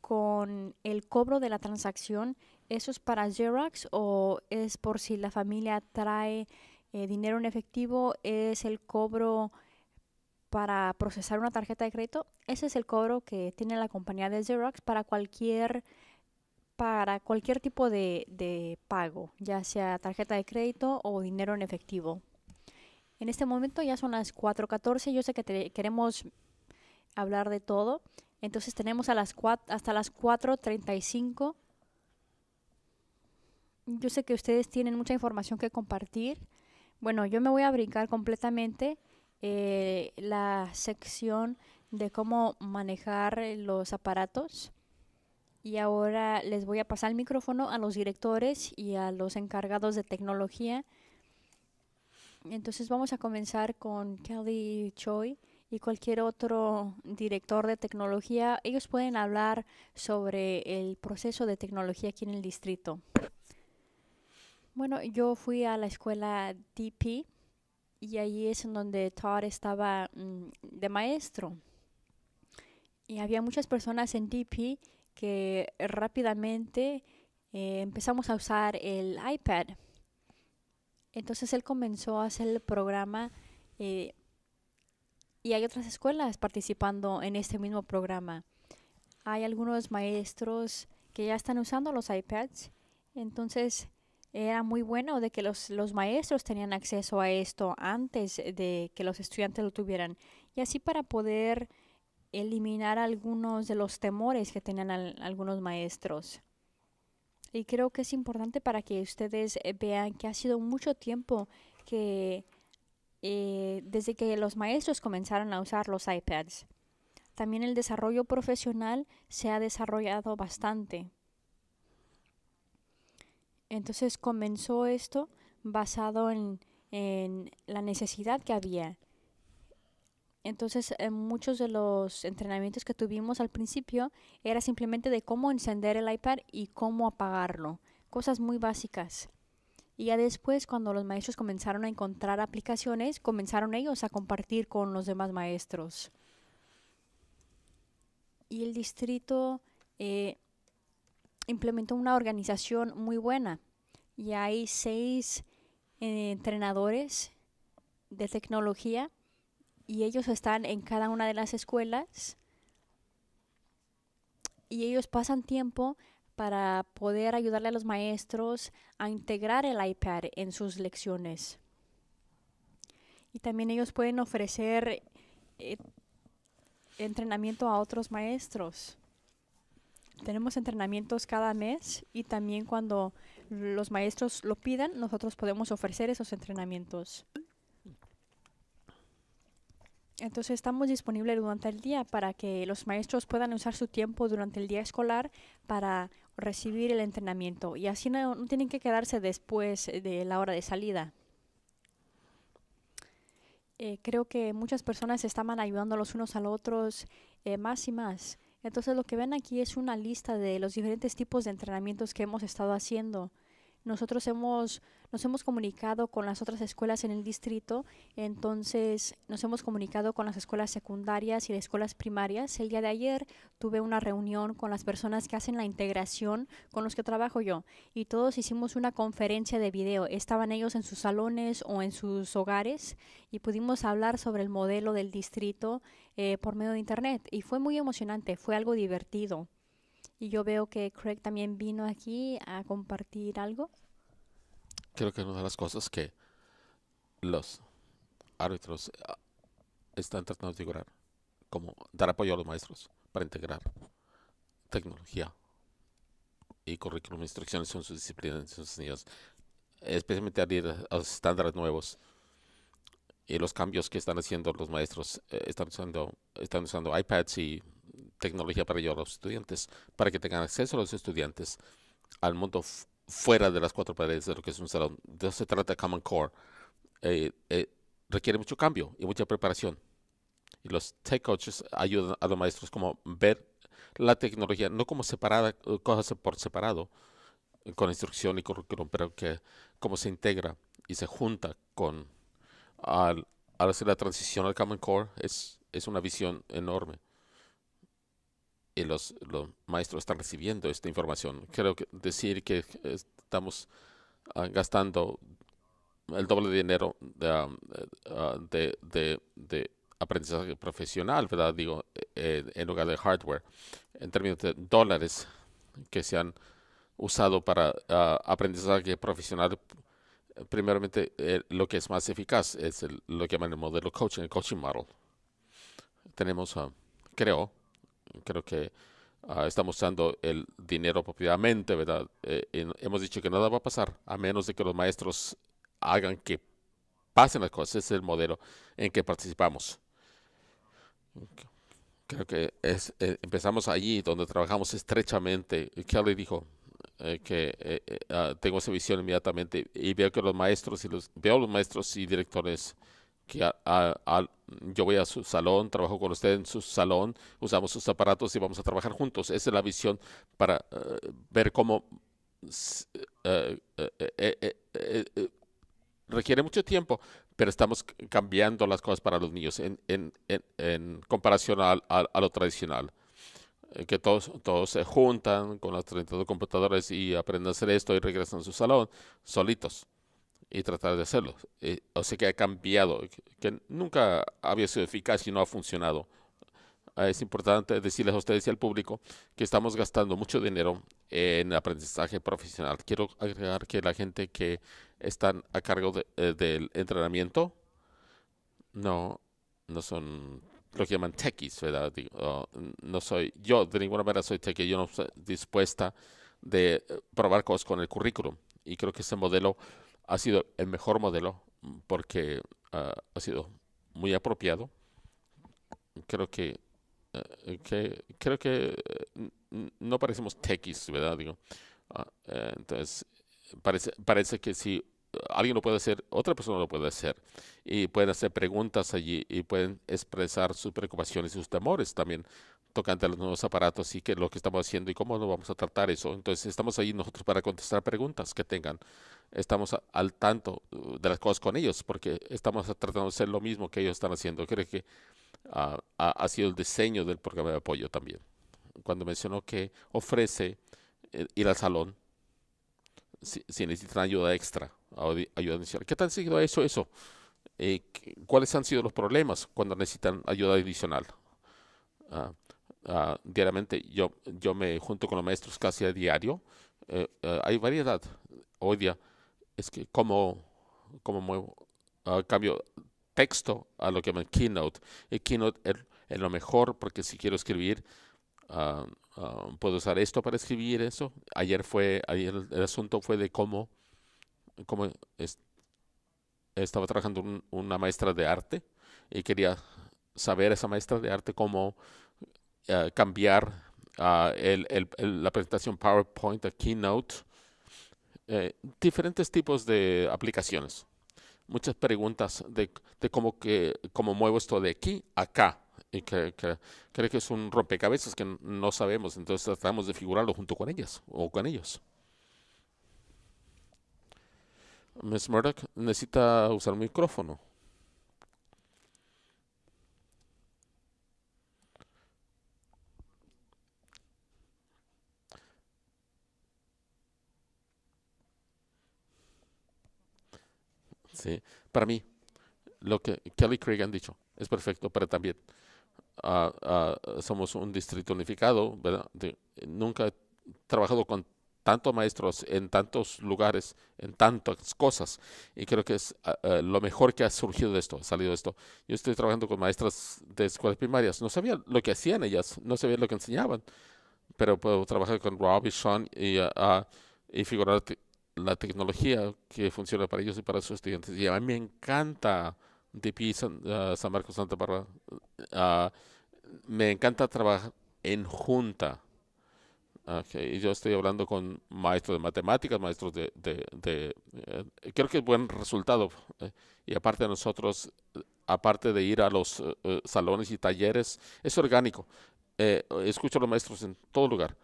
Con el cobro de la transacción, ¿eso es para Xerox o es por si la familia trae eh, dinero en efectivo? ¿Es el cobro para procesar una tarjeta de crédito? Ese es el cobro que tiene la compañía de Xerox para cualquier para cualquier tipo de, pago, ya sea tarjeta de crédito o dinero en efectivo. En este momento ya son las 4.14, yo sé que queremos hablar de todo, entonces tenemos a las hasta las 4.35. Yo sé que ustedes tienen mucha información que compartir. Bueno, yo me voy a brincar completamente eh, la sección de cómo manejar los aparatos y ahora les voy a pasar el micrófono a los directores y a los encargados de tecnología. Entonces vamos a comenzar con Kelly Choi y cualquier otro director de tecnología. Ellos pueden hablar sobre el proceso de tecnología aquí en el distrito. Bueno, yo fui a la escuela DP y allí es en donde Todd estaba mm, de maestro. Y había muchas personas en DP que rápidamente eh, empezamos a usar el iPad. Entonces él comenzó a hacer el programa eh, y hay otras escuelas participando en este mismo programa. Hay algunos maestros que ya están usando los iPads, entonces era muy bueno de que los, los maestros tenían acceso a esto antes de que los estudiantes lo tuvieran. Y así para poder eliminar algunos de los temores que tenían algunos maestros. Y creo que es importante para que ustedes eh, vean que ha sido mucho tiempo que eh, desde que los maestros comenzaron a usar los iPads. También el desarrollo profesional se ha desarrollado bastante. Entonces comenzó esto basado en, en la necesidad que había entonces, eh, muchos de los entrenamientos que tuvimos al principio era simplemente de cómo encender el iPad y cómo apagarlo, cosas muy básicas. Y ya después, cuando los maestros comenzaron a encontrar aplicaciones, comenzaron ellos a compartir con los demás maestros. Y el distrito eh, implementó una organización muy buena. Y hay seis eh, entrenadores de tecnología y ellos están en cada una de las escuelas y ellos pasan tiempo para poder ayudarle a los maestros a integrar el iPad en sus lecciones. Y también ellos pueden ofrecer eh, entrenamiento a otros maestros. Tenemos entrenamientos cada mes y también cuando los maestros lo pidan, nosotros podemos ofrecer esos entrenamientos. Entonces estamos disponibles durante el día para que los maestros puedan usar su tiempo durante el día escolar para recibir el entrenamiento y así no, tienen que quedarse después de la hora de salida. Eh, creo que muchas personas estaban ayudando los unos a los otros eh, más y más. Entonces lo que ven aquí es una lista de los diferentes tipos de entrenamientos que hemos estado haciendo. Nosotros hemos, nos hemos comunicado con las otras escuelas en el distrito, entonces nos hemos comunicado con las escuelas secundarias y las escuelas primarias. El día de ayer tuve una reunión con las personas que hacen la integración con los que trabajo yo y todos hicimos una conferencia de video. Estaban ellos en sus salones o en sus hogares y pudimos hablar sobre el modelo del distrito eh, por medio de Internet y fue muy emocionante, fue algo divertido. Y yo veo que Craig también vino aquí a compartir algo. Creo que una de las cosas que los árbitros ah, están tratando de figurar, como dar apoyo a los maestros para integrar tecnología y currículum, instrucciones en sus disciplinas, en sus niños, especialmente a los estándares nuevos y los cambios que están haciendo los maestros. Eh, están, usando, están usando iPads y tecnología para ello a los estudiantes, para que tengan acceso a los estudiantes al mundo fuera de las cuatro paredes de lo que es un salón. De eso se trata Common Core. Eh, eh, requiere mucho cambio y mucha preparación. Y los tech coaches ayudan a los maestros como ver la tecnología, no como separada, cosas por separado, con instrucción y currículum, pero que cómo se integra y se junta con hacer la transición al Common Core es, es una visión enorme y los, los, maestros están recibiendo esta información. Quiero decir que estamos ah, gastando el doble de dinero ah, de, de, de, aprendizaje profesional, ¿verdad? Digo, eh, eh, en lugar de hardware, en términos de dólares que se han usado para ah, aprendizaje profesional, primeramente eh, lo que es más eficaz es lo que llaman el modelo coaching, el coaching model. Tenemos, creo, creo que ah, estamos usando el dinero propiamente, ¿verdad? Eh, hemos dicho que nada va a pasar a menos de que los maestros hagan que pasen las cosas. Ese es el modelo en que participamos. Creo que es, eh, empezamos allí donde trabajamos estrechamente. Kelly dijo eh, que ah, tengo esa visión inmediatamente y veo que los maestros y los veo los maestros y directores que yo voy a su salón, trabajo con usted en su salón, usamos sus aparatos y vamos a trabajar juntos. Esa es la visión para eh, ver cómo eh, eh, requiere mucho tiempo, pero estamos cambiando las cosas para los niños en, comparación a, lo tradicional. Que todos, todos se juntan con las 32 computadoras y aprenden a hacer esto y regresan a su salón solitos y tratar de hacerlo. Eh, o sea que ha cambiado, que nunca había sido eficaz y no ha funcionado. Ah, es importante decirles a ustedes y al público que estamos gastando mucho dinero en aprendizaje profesional. Quiero agregar que la gente que están a cargo eh, del entrenamiento no, no son lo que llaman techies, ¿verdad? no soy, yo de ninguna manera soy techie, yo no estoy dispuesta de eh, probar cosas con el currículum. Y creo que ese modelo ha sido el mejor modelo mm, porque ah, ha sido muy apropiado. Creo que, eh, creo que eh, no parecemos techis, ¿verdad? Digo, ah, eh, entonces, parece, parece que si alguien lo puede hacer, otra persona lo puede hacer. Y pueden hacer preguntas allí y pueden expresar sus preocupaciones y sus temores también tocante a los nuevos aparatos y qué es lo que estamos haciendo y cómo lo vamos a tratar eso. Entonces estamos ahí nosotros para contestar preguntas que tengan. Estamos al tanto uh, de las cosas con ellos porque estamos tratando de hacer lo mismo que ellos están haciendo. Creo que ah, ha, sido el diseño del programa de apoyo también. Cuando mencionó que ofrece eh, ir al salón si, necesitan ayuda extra, ayuda adicional. ¿Qué tan seguido ha sido eso? Eh, ¿Cuáles han sido los problemas cuando necesitan ayuda adicional? Ah, Ah, diariamente. Yo, yo me junto con los maestros casi a diario. Eh, eh, hay variedad. Hoy día es que como, como muevo, ah, cambio texto a lo que llaman Keynote. Y Keynote es, lo mejor porque si quiero escribir, ah, puedo usar esto para escribir eso. Ayer fue, ayer el, asunto fue de cómo, cómo estaba trabajando una maestra de arte y quería saber esa maestra de arte cómo eh, cambiar ah, la presentación PowerPoint a Keynote, eh, diferentes tipos de aplicaciones. Muchas preguntas de, cómo, que, cómo muevo esto de aquí a acá. Y que, que, creo que es un rompecabezas que no sabemos, entonces tratamos de figurarlo junto con ellas o con ellos. Miss Murdoch necesita usar un micrófono. Sí. Para mí, lo que Kelly Craig han dicho es perfecto, pero también ah, ah, somos un distrito unificado, ¿verdad? nunca he trabajado con tantos maestros en tantos lugares, en tantas cosas, y creo que es ah, lo mejor que ha surgido de esto, ha salido de esto. Yo estoy trabajando con maestras de escuelas primarias, no sabía lo que hacían ellas, no sabía lo que enseñaban, pero puedo trabajar con Rob y Sean y, y figurar la tecnología que funciona para ellos y para sus estudiantes. Y a mí me encanta DP ah, San, Marcos Santa Bárbara. Ah, me encanta trabajar en junta. Y Yo estoy hablando con maestros de matemáticas, maestros de... Eh, creo que es buen resultado. Eh, y aparte de nosotros, eh, aparte de ir a los salones y talleres, es orgánico. escucho a los maestros en todo lugar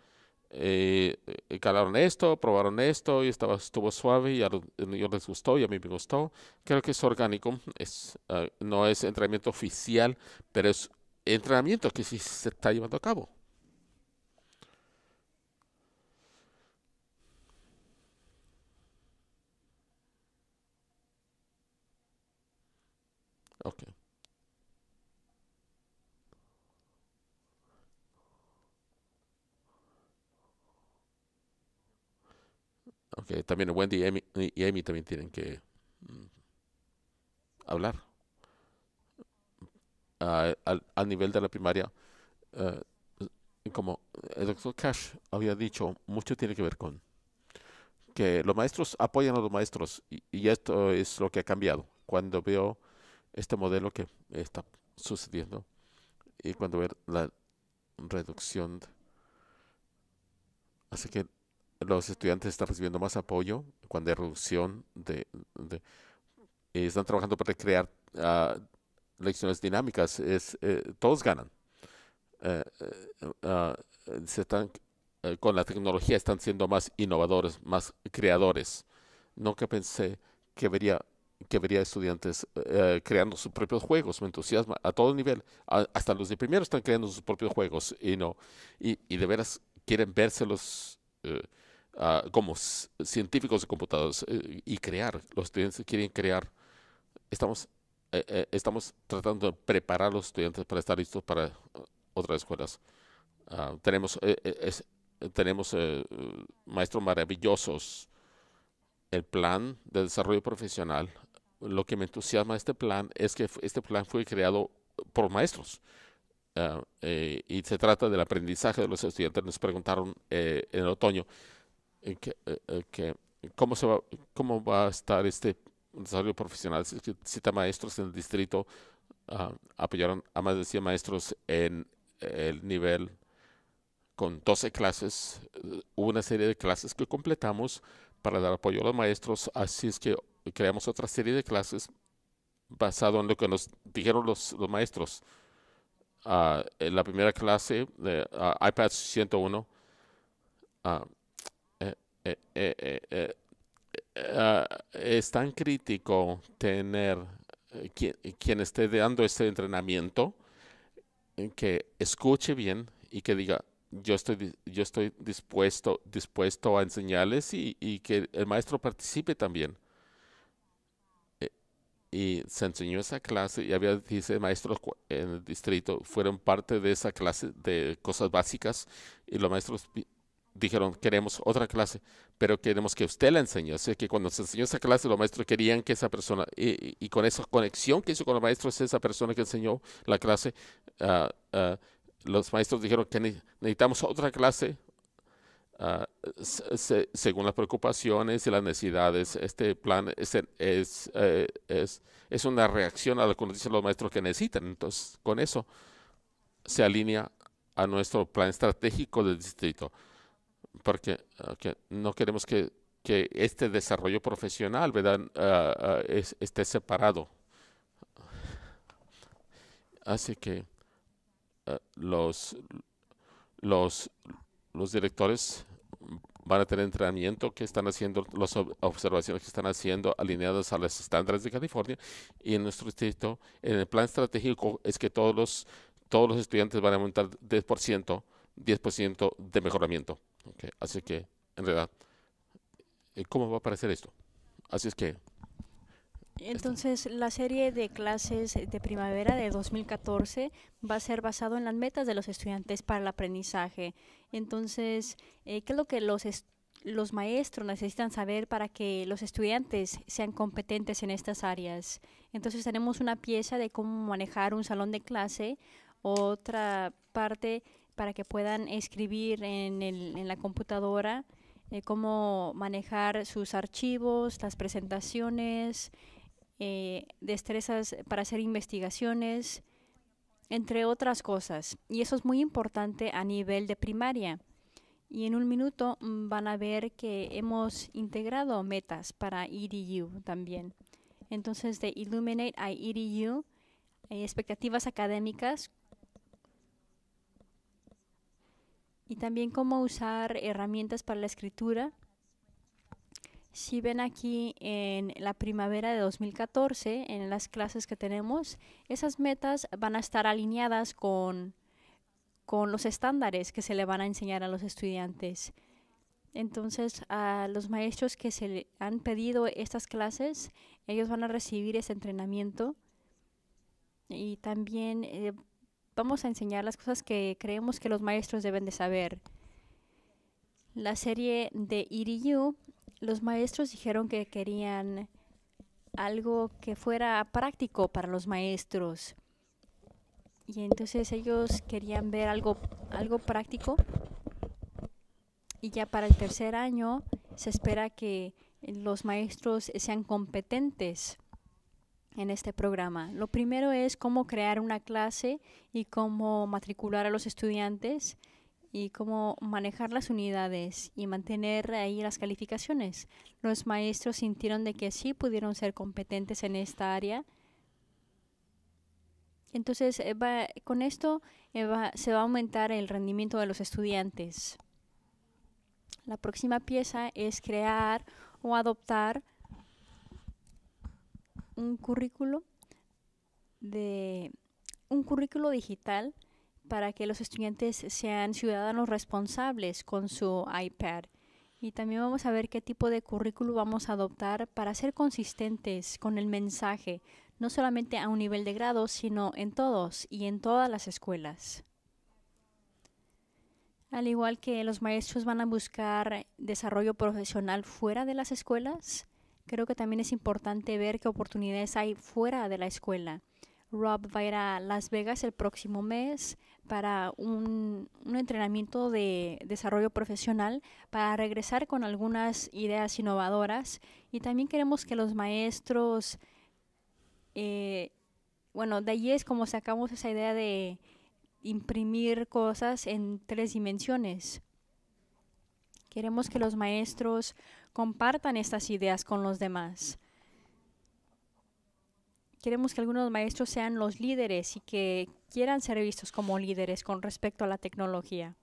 eh, eh esto, probaron esto y estaba, estuvo suave y a ellos les gustó y a mí me gustó. Creo que es orgánico, es, ah, no es entrenamiento oficial, pero es entrenamiento que sí se está llevando a cabo. Okay. Aunque también Wendy y Amy, también tienen que mm, hablar. al, nivel de la primaria, eh, como el doctor Cash había dicho, mucho tiene que ver con que los maestros apoyan a los maestros y, esto es lo que ha cambiado. Cuando veo este modelo que está sucediendo y cuando veo la reducción, así que los estudiantes están recibiendo más apoyo cuando hay reducción de, están trabajando para crear ah, lecciones dinámicas. Es, eh, todos ganan. Eh, eh, ah, se están, con la tecnología están siendo más innovadores, más creadores. Nunca pensé que vería, que vería estudiantes creando sus propios juegos. Me entusiasma a todo nivel. Ah, hasta los de primero están creando sus propios juegos y no. Y, de veras quieren verse como científicos de computadoras eh, y crear. Los estudiantes quieren crear. Estamos, eh, eh, estamos tratando de preparar a los estudiantes para estar listos para uh, otras escuelas. Ah, tenemos tenemos maestros maravillosos. El plan de desarrollo profesional, lo que me entusiasma este plan es que este plan fue creado por maestros. Ah, y se trata del aprendizaje de los estudiantes. Nos preguntaron en el otoño, que, eh, eh, que, cómo, se va, cómo va a estar este desarrollo profesional. Cita maestros en el distrito, ah, apoyaron a más de 100 maestros en el nivel con 12 clases. Hubo una serie de clases que completamos para dar apoyo a los maestros, así es que creamos otra serie de clases basado en lo que nos dijeron los, los maestros. Ah, en la primera clase, de ah, iPad 101, eh, eh, eh, ah, es tan crítico tener quien, quien, esté dando este entrenamiento que escuche bien y que diga, yo estoy, yo estoy dispuesto, dispuesto a enseñarles y, y que el maestro participe también y se enseñó esa clase y había, dice, maestros en el distrito, fueron parte de esa clase de cosas básicas y los maestros dijeron, queremos otra clase, pero queremos que usted la enseñe. O que cuando se enseñó esa clase, los maestros querían que esa persona, y, con esa conexión que hizo con los maestros, esa persona que enseñó la clase, ah, ah, los maestros dijeron que necesitamos otra clase. Ah, según las preocupaciones y las necesidades, este plan eh, es, es una reacción a lo que nos dicen los maestros que necesitan. Entonces, con eso se alinea a nuestro plan estratégico del distrito porque ah, no queremos que, este desarrollo profesional, ¿verdad?, ah, ah, esté separado. Así que los, los, directores van a tener entrenamiento que están haciendo, las observaciones que están haciendo alineadas a los estándares de California. Y en nuestro distrito, en el plan estratégico, es que todos los, todos los estudiantes van a aumentar 10%, 10% de mejoramiento así que, en verdad, eh, ¿cómo va a aparecer esto? Así es que... Este Entonces, la serie de clases de primavera de 2014 va a ser basado en las metas de los estudiantes para el aprendizaje. Entonces, eh, ¿qué es lo que los los maestros necesitan saber para que los estudiantes sean competentes en estas áreas. Entonces tenemos una pieza de cómo manejar un salón de clase, otra parte para que puedan escribir en, la computadora eh, cómo manejar sus archivos, las presentaciones, eh, destrezas para hacer investigaciones, entre otras cosas. Y eso es muy importante a nivel de primaria. Y en un minuto mm, van a ver que hemos integrado metas para EDU también. Entonces, de Illuminate a EDU, expectativas académicas, y también cómo usar herramientas para la escritura. Si ven aquí en la primavera de 2014, en las clases que tenemos, esas metas van a estar alineadas con, con los estándares que se le van a enseñar a los estudiantes. Entonces, a los maestros que se le han pedido estas clases, ellos van a recibir ese entrenamiento y también eh, vamos a enseñar las cosas que creemos que los maestros deben de saber. La serie de Iriyu, los maestros dijeron que querían algo que fuera práctico para los maestros. Y entonces ellos querían ver algo, algo práctico. Y ya para el tercer año se espera que los maestros sean competentes en este programa. Lo primero es cómo crear una clase y cómo matricular a los estudiantes y cómo manejar las unidades y mantener ahí las calificaciones. Los maestros sintieron de que sí pudieron ser competentes en esta área. Entonces, eh, con esto eh, se va a aumentar el rendimiento de los estudiantes. La próxima pieza es crear o adoptar un currículo de un currículo digital para que los estudiantes sean ciudadanos responsables con su iPad. Y también vamos a ver qué tipo de currículo vamos a adoptar para ser consistentes con el mensaje, no solamente a un nivel de grado, sino en todos y en todas las escuelas. Al igual que los maestros van a buscar desarrollo profesional fuera de las escuelas, Creo que también es importante ver qué oportunidades hay fuera de la escuela. Rob va a ir a Las Vegas el próximo mes para un, un, entrenamiento de desarrollo profesional para regresar con algunas ideas innovadoras y también queremos que los maestros, eh, bueno, de allí es como sacamos esa idea de imprimir cosas en tres dimensiones. Queremos que los maestros compartan estas ideas con los demás. Queremos que algunos maestros sean los líderes y que quieran ser vistos como líderes con respecto a la tecnología.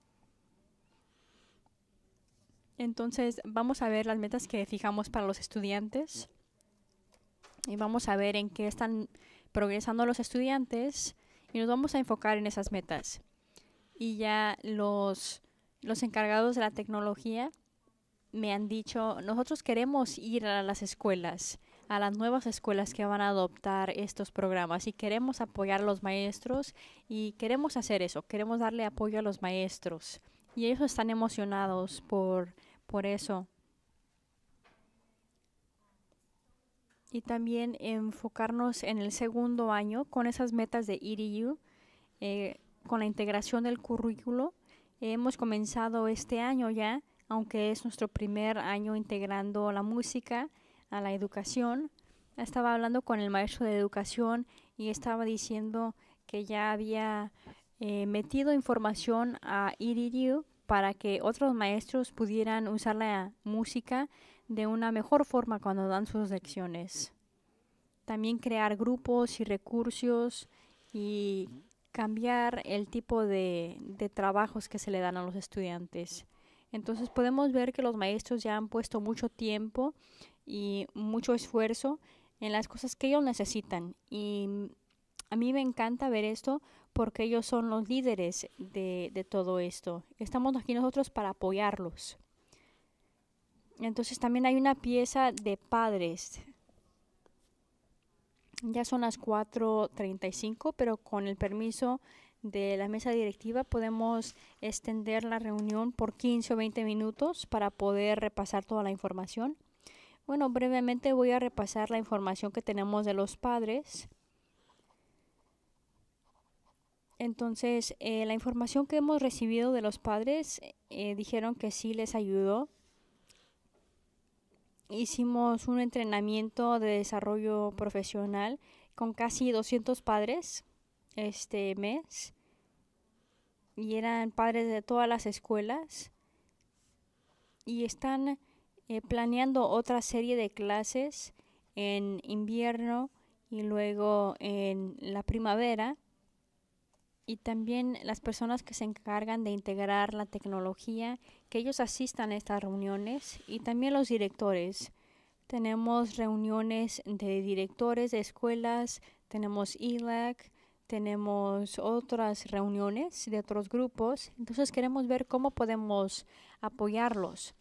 Entonces, vamos a ver las metas que fijamos para los estudiantes y vamos a ver en qué están progresando los estudiantes y nos vamos a enfocar en esas metas. Y ya los, los encargados de la tecnología me han dicho, nosotros queremos ir a las escuelas, a las nuevas escuelas que van a adoptar estos programas y queremos apoyar a los maestros y queremos hacer eso, queremos darle apoyo a los maestros. Y ellos están emocionados por, por eso. Y también enfocarnos en el segundo año con esas metas de EDU, eh, con la integración del currículo. Hemos comenzado este año ya aunque es nuestro primer año integrando la música a la educación. Estaba hablando con el maestro de educación y estaba diciendo que ya había eh, metido información a Iridio e para que otros maestros pudieran usar la música de una mejor forma cuando dan sus lecciones. También crear grupos y recursos y cambiar el tipo de trabajos que se le dan a los estudiantes. Entonces podemos ver que los maestros ya han puesto mucho tiempo y mucho esfuerzo en las cosas que ellos necesitan. Y a mí me encanta ver esto porque ellos son los líderes de, todo esto. Estamos aquí nosotros para apoyarlos. Entonces también hay una pieza de padres. Ya son las 4.35, pero con el permiso de la mesa directiva podemos extender la reunión por 15 o 20 minutos para poder repasar toda la información. Bueno, brevemente voy a repasar la información que tenemos de los padres. Entonces, eh, la información que hemos recibido de los padres eh, dijeron que sí les ayudó. Hicimos un entrenamiento de desarrollo profesional con casi 200 padres este mes y eran padres de todas las escuelas y están eh, planeando otra serie de clases en invierno y luego en la primavera y también las personas que se encargan de integrar la tecnología, que ellos asistan a estas reuniones y también los directores. Tenemos reuniones de directores de escuelas, tenemos ilac tenemos otras reuniones de otros grupos, entonces queremos ver cómo podemos apoyarlos.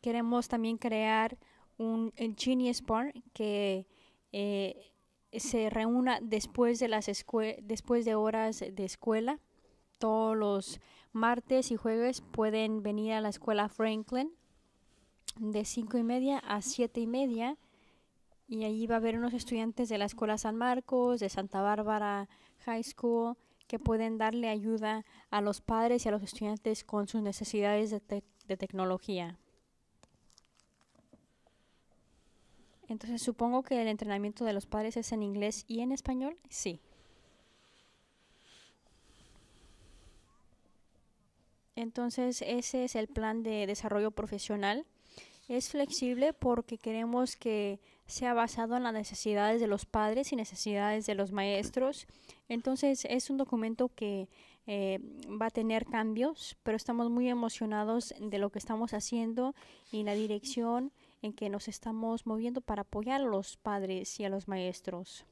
Queremos también crear un Genius Bar que eh, se reúna después de, las después de horas de escuela. Todos los martes y jueves pueden venir a la escuela Franklin de 5 y media a 7 y media y allí va a haber unos estudiantes de la Escuela San Marcos, de Santa Bárbara High School, que pueden darle ayuda a los padres y a los estudiantes con sus necesidades de, de tecnología. Entonces, supongo que el entrenamiento de los padres es en inglés y en español. Sí. Entonces, ese es el plan de desarrollo profesional. Es flexible porque queremos que se ha basado en las necesidades de los padres y necesidades de los maestros. Entonces es un documento que eh, va a tener cambios, pero estamos muy emocionados de lo que estamos haciendo y la dirección en que nos estamos moviendo para apoyar a los padres y a los maestros.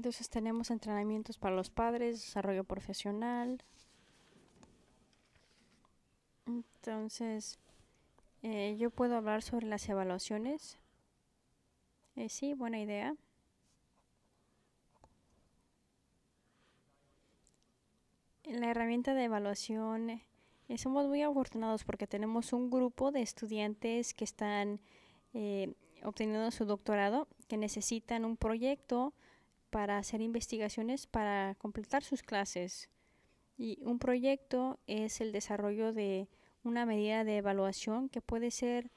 entonces tenemos entrenamientos para los padres, desarrollo profesional. Entonces, eh, yo puedo hablar sobre las evaluaciones. Eh, sí, buena idea. la herramienta de evaluación eh, somos muy afortunados porque tenemos un grupo de estudiantes que están obteniendo su doctorado, que necesitan un proyecto para hacer investigaciones para completar sus clases. Y un proyecto es el desarrollo de una medida de evaluación que puede ser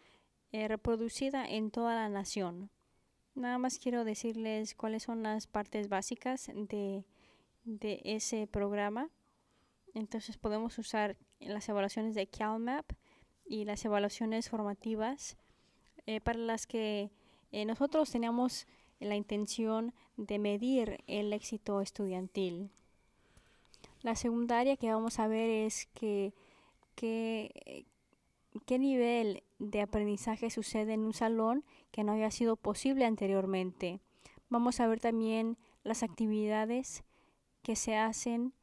eh, reproducida en toda la nación. Nada más quiero decirles cuáles son las partes básicas de, ese programa. Entonces podemos usar las evaluaciones de CalMap y las evaluaciones formativas eh, para las que eh, nosotros teníamos la intención de medir el éxito estudiantil. La secundaria que vamos a ver es que, qué nivel de aprendizaje sucede en un salón que no había sido posible anteriormente. Vamos a ver también las actividades que se hacen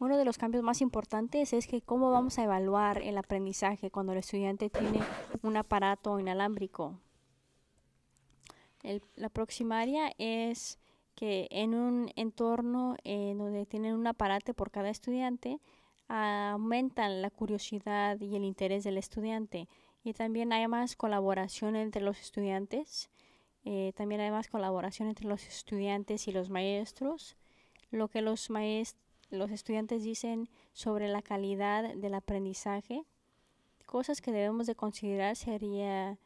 Uno de los cambios más importantes es que cómo vamos a evaluar el aprendizaje cuando el estudiante tiene un aparato inalámbrico. la próxima área es que en un entorno eh, donde tienen un aparato por cada estudiante, aumentan la curiosidad y el interés del estudiante. Y también hay más colaboración entre los estudiantes. Eh, también hay más colaboración entre los estudiantes y los maestros, lo que los maestros los estudiantes dicen sobre la calidad del aprendizaje. Cosas que debemos de considerar sería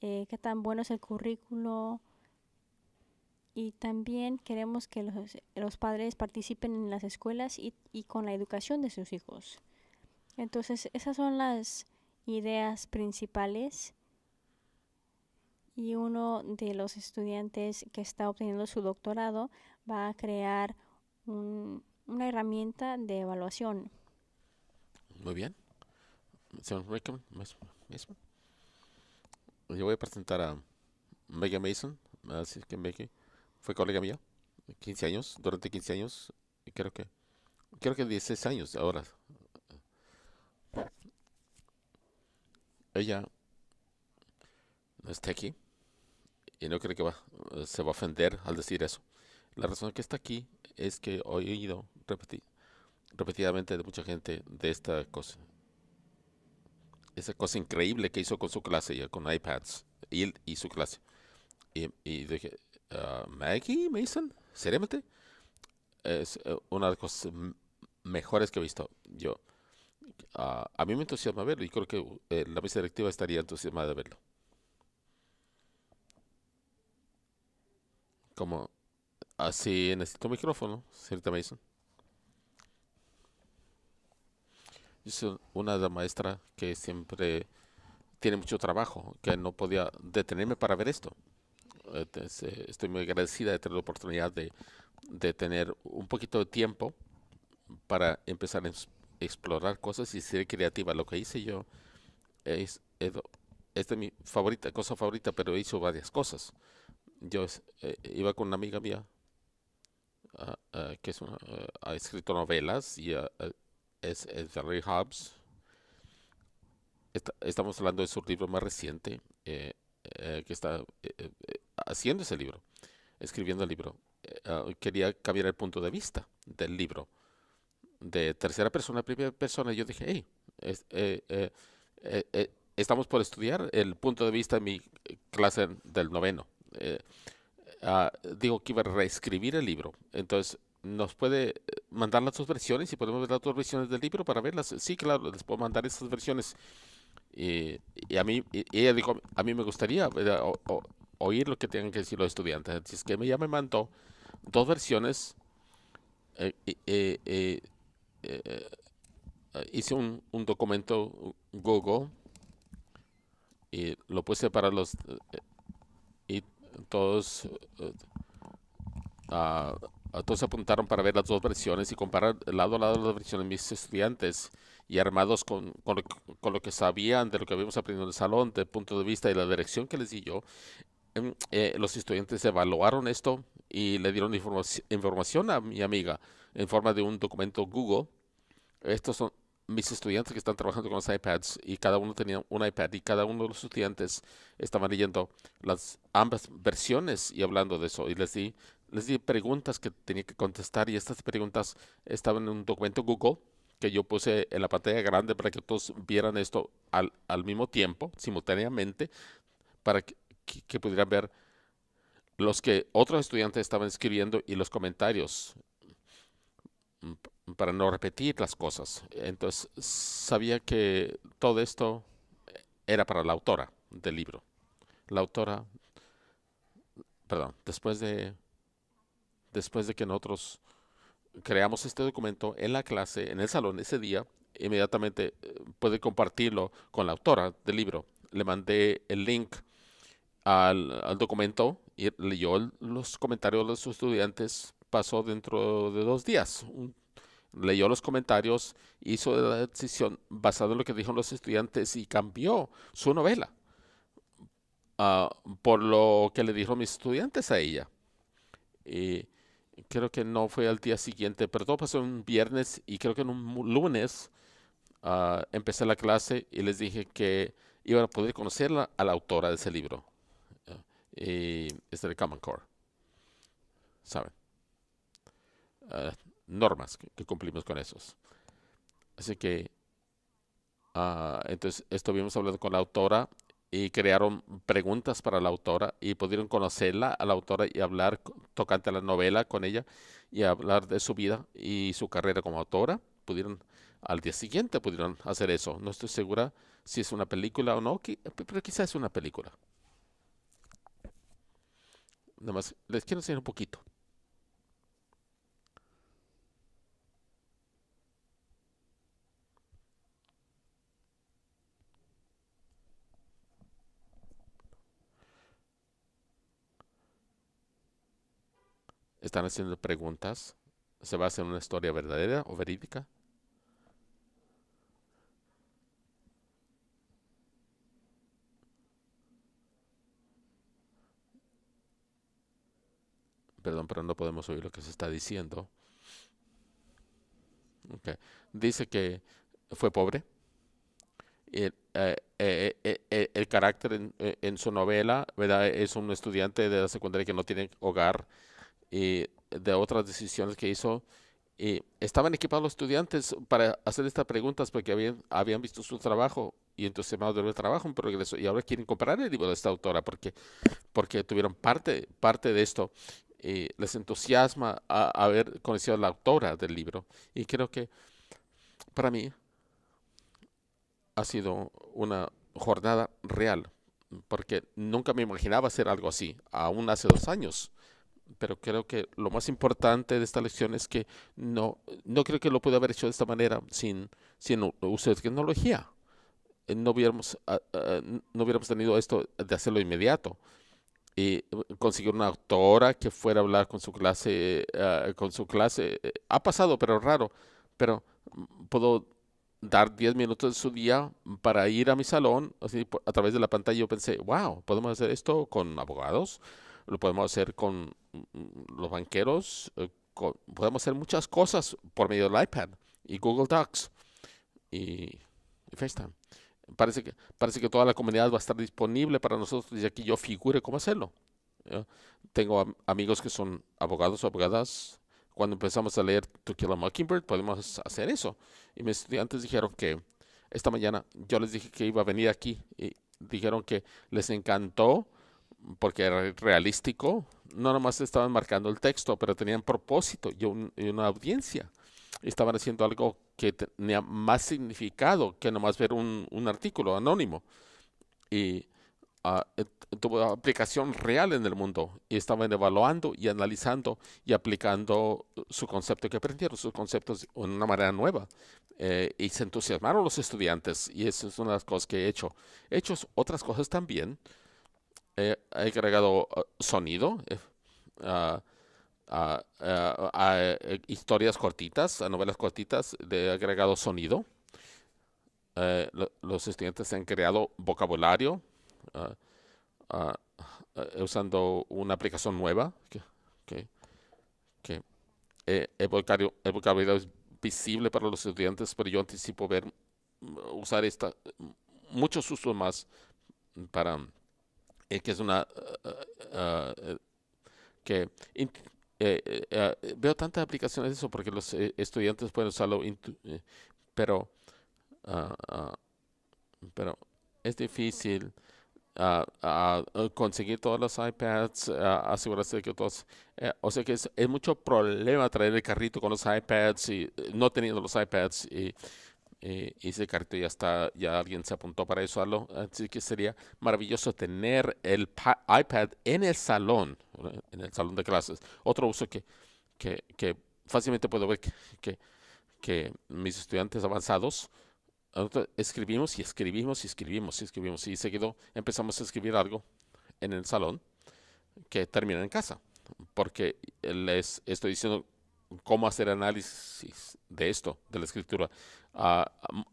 eh, qué tan bueno es el currículo y también queremos que los, los padres participen en las escuelas y, y con la educación de sus hijos. Entonces, esas son las ideas principales y uno de los estudiantes que está obteniendo su doctorado va a crear un, una herramienta de evaluación. Muy bien. Yo voy a presentar a Megan Mason, así que fue colega mía, 15 años, durante 15 años, y creo que, creo que 16 años ahora. Ella no está aquí y no creo que va, se va a ofender al decir eso. La razón que está aquí es que hoy he oído repetidamente de mucha gente de esta cosa. Esa cosa increíble que hizo con su clase, ya, con iPads, y su clase. Y, y dije, ah, Maggie Mason, seriamente, es eh, una de las cosas mejores que he visto yo. Ah, a mí me entusiasma verlo y creo que eh, la mesa directiva estaría entusiasmada de verlo. Como así necesito micrófono, señorita Mason. Yo una de maestra que siempre tiene mucho trabajo, que no podía detenerme para ver esto. Eh, estoy muy agradecida de tener la oportunidad de, de tener un poquito de tiempo para empezar a explorar cosas y ser creativa. Lo que hice yo es, esta mi favorita, cosa favorita, pero hizo varias cosas. Yo eh, iba con una amiga mía ah, ah, que ah, ha escrito novelas y es, es Hobbes. estamos hablando de su libro más reciente, eh, eh, que está eh, haciendo ese libro, escribiendo el libro. Ah, quería cambiar el punto de vista del libro. De tercera persona a primera persona, yo dije, hey, estamos por estudiar el punto de vista de mi clase del noveno. Ah, digo que iba a reescribir el libro. Entonces, nos puede mandar las dos versiones y podemos ver las dos versiones del libro para verlas. Sí, claro, les puedo mandar estas versiones. Eh, y a mí, ella dijo, a mí me gustaría eh, oír lo que tengan que decir los estudiantes. Así es que ella me mandó dos versiones. Eh, hice un, un, documento Google y lo puse para los y todos ah, todos apuntaron para ver las dos versiones y comparar lado a lado las versiones de mis estudiantes y armados con, con, lo que sabían de lo que habíamos aprendido en el salón, de punto de vista y la dirección que les di yo. Em, eh, los estudiantes evaluaron esto y le dieron información a mi amiga en forma de un documento Google. Estos son mis estudiantes que están trabajando con los iPads y cada uno tenía un iPad y cada uno de los estudiantes estaban leyendo las ambas versiones y hablando de eso y les di les di preguntas que tenía que contestar y estas preguntas estaban en un documento Google que yo puse en la pantalla grande para que todos vieran esto al, mismo tiempo, simultáneamente, para que, pudieran ver los que otros estudiantes estaban escribiendo y los comentarios mm, para no repetir las cosas. Entonces sabía que todo esto era para la autora del libro. La autora, perdón, después de después de que nosotros creamos este documento en la clase, en el salón ese día, inmediatamente eh, puede compartirlo con la autora del libro. Le mandé el link al, documento y leyó los comentarios de sus estudiantes. Pasó dentro de dos días. leyó los comentarios, hizo la decisión basada en lo que dijeron los estudiantes y cambió su novela ah, por lo que le dijeron mis estudiantes a ella creo que no fue al día siguiente, pero todo pasó un viernes y creo que en un lunes ah, empecé la clase y les dije que iban a poder conocer a la autora de ese libro. Eh, y es de Common Core. ¿Saben? Ah, normas que, cumplimos con esos. Así que, ah, entonces, estuvimos hablando con la autora y crearon preguntas para la autora y pudieron conocerla a la autora y hablar tocante a la novela con ella y hablar de su vida y su carrera como autora. Pudieron al día siguiente pudieron hacer eso. No estoy segura si es una película o no, pero quizás es una película. Nada más les quiero enseñar un poquito. Están haciendo preguntas. ¿Se basa en una historia verdadera o verídica? Perdón, pero no podemos oír lo que se está diciendo. Dice que fue pobre. El, eh, eh, eh, el carácter en, su novela, ¿verdad? Es un estudiante de la secundaria que no tiene hogar eh, de otras decisiones que hizo. Eh, estaban equipados los estudiantes para hacer estas preguntas porque habían, visto su trabajo y entusiasmados el trabajo en progreso y ahora quieren comprar el libro de esta autora porque, porque tuvieron parte, parte de esto. Eh, les entusiasma a, haber conocido a la autora del libro y creo que para mí ha sido una jornada real porque nunca me imaginaba hacer algo así, aún hace dos años pero creo que lo más importante de esta lección es que no, no creo que lo pueda haber hecho de esta manera sin, sin uso de tecnología. Eh, ah, ah, no hubiéramos, tenido esto de hacerlo inmediato. Y eh, conseguir una autora que fuera a hablar con su clase, eh, ah, con su clase, ha pasado, pero raro, pero mm, puedo dar 10 minutos de su día para ir a mi salón, así a través de la pantalla yo pensé, wow, podemos hacer esto con abogados, lo podemos hacer con mm, los banqueros, eh, podemos hacer muchas cosas por medio del iPad y Google Docs y, FaceTime. Parece que, parece que toda la comunidad va a estar disponible para nosotros y aquí yo figure cómo hacerlo. Tengo amigos que son abogados o abogadas. Cuando empezamos a leer To Kill a Mockingbird, podemos hacer eso. Y mis estudiantes dijeron que esta mañana yo les dije que iba a venir aquí y dijeron que les encantó porque era realístico, no nomás estaban marcando el texto, pero tenían propósito y, una audiencia. Estaban haciendo algo que tenía más significado que nomás ver un, un artículo anónimo. Y ah, tuvo aplicación real en el mundo. Y estaban evaluando y analizando y aplicando su concepto que aprendieron, sus conceptos en una manera nueva. Eh, y se entusiasmaron los estudiantes. Y eso es una de las cosas que he hecho. He hecho otras cosas también he, agregado uh, sonido eh, a, eh, historias cortitas, a novelas cortitas, de agregado sonido. Eh, los estudiantes han creado vocabulario uh, uh, usando una aplicación nueva. Que, que, el, vocabulario, el, es visible para los estudiantes, pero yo anticipo ver mm, usar esta, muchos usos más para eh, que es una... Eh, eh, que veo tantas aplicaciones de eso porque los estudiantes pueden usarlo, pero, ah, ah, pero es difícil ah, conseguir todos los iPads, asegurarse de que todos... o sea que es, es, mucho problema traer el carrito con los iPads y no teniendo los iPads y y eh, ese carrito ya está, ya alguien se apuntó para eso, así que sería maravilloso tener el iPad en el salón, en el salón de clases. Otro uso que, que, fácilmente puedo ver que, que, que mis estudiantes avanzados escribimos y escribimos y escribimos y escribimos y seguido empezamos a escribir algo en el salón que termina en casa, porque les estoy diciendo cómo hacer análisis de esto, de la escritura. Ah,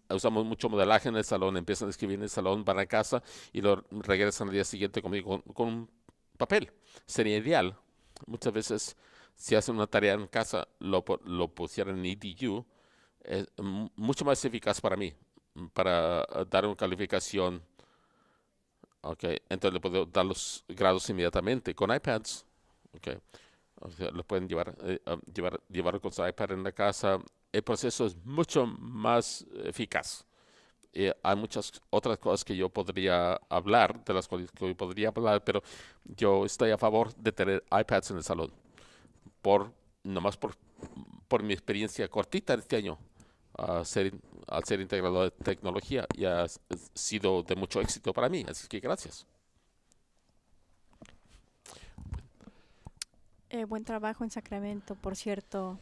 ah, usamos mucho modelaje en el salón, empiezan a escribir en el salón, van a casa y lo regresan al día siguiente conmigo con, un papel. Sería ideal. Muchas veces, si hacen una tarea en casa, lo, lo pusieran en EDU, es mucho más eficaz para mí, para ah, dar una calificación. Okay. Entonces le puedo dar los grados inmediatamente con iPads. Okay lo pueden llevar, eh, ah, llevar, llevar con su iPad en la casa. El proceso es mucho más eficaz. Eh, hay muchas otras cosas que yo podría hablar, de las cuales yo podría hablar, pero yo estoy a favor de tener iPads en el salón. Por, nomás por, por mi experiencia cortita este año, ser, al ser integrador de tecnología, y ha sido de mucho éxito para mí. Así que gracias. Eh, buen trabajo en Sacramento, por cierto.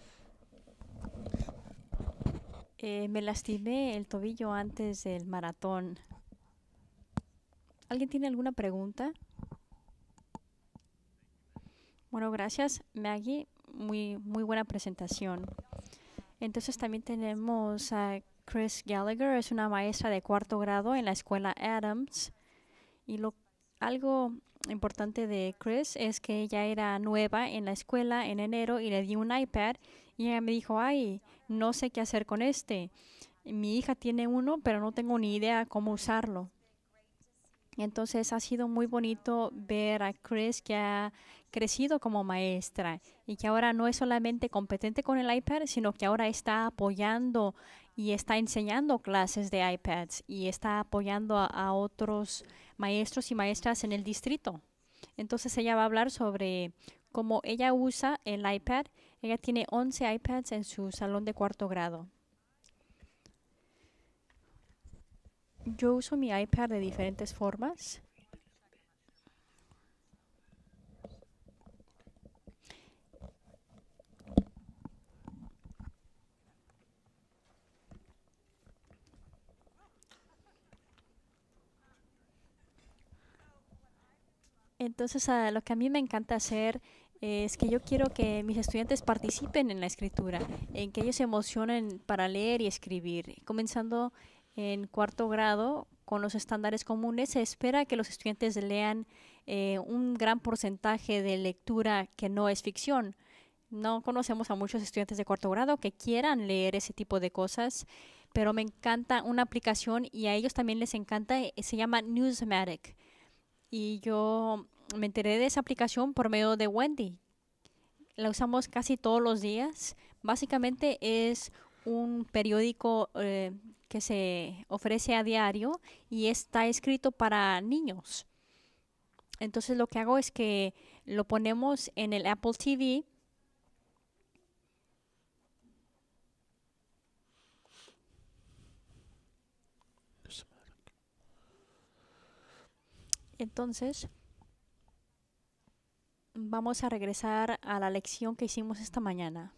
Eh, me lastimé el tobillo antes del maratón. ¿Alguien tiene alguna pregunta? Bueno, gracias Maggie. Muy, muy buena presentación. Entonces también tenemos a Chris Gallagher, es una maestra de cuarto grado en la escuela Adams. Y lo, algo importante de Chris es que ella era nueva en la escuela en enero y le di un iPad y ella me dijo, ay, no sé qué hacer con este. Mi hija tiene uno, pero no tengo ni idea cómo usarlo. Entonces ha sido muy bonito ver a Chris que ha crecido como maestra y que ahora no es solamente competente con el iPad, sino que ahora está apoyando y está enseñando clases de iPads y está apoyando a, a otros maestros y maestras en el distrito. Entonces ella va a hablar sobre cómo ella usa el iPad. Ella tiene 11 iPads en su salón de cuarto grado. Yo uso mi iPad de diferentes formas. Entonces, lo que a mí me encanta hacer es que yo quiero que mis estudiantes participen en la escritura, en que ellos se emocionen para leer y escribir. Comenzando en cuarto grado, con los estándares comunes, se espera que los estudiantes lean eh, un gran porcentaje de lectura que no es ficción. No conocemos a muchos estudiantes de cuarto grado que quieran leer ese tipo de cosas, pero me encanta una aplicación y a ellos también les encanta, eh, se llama Newsmatic y yo me enteré de esa aplicación por medio de Wendy. La usamos casi todos los días. Básicamente es un periódico eh, que se ofrece a diario y está escrito para niños. Entonces lo que hago es que lo ponemos en el Apple TV Entonces, vamos a regresar a la lección que hicimos esta mañana.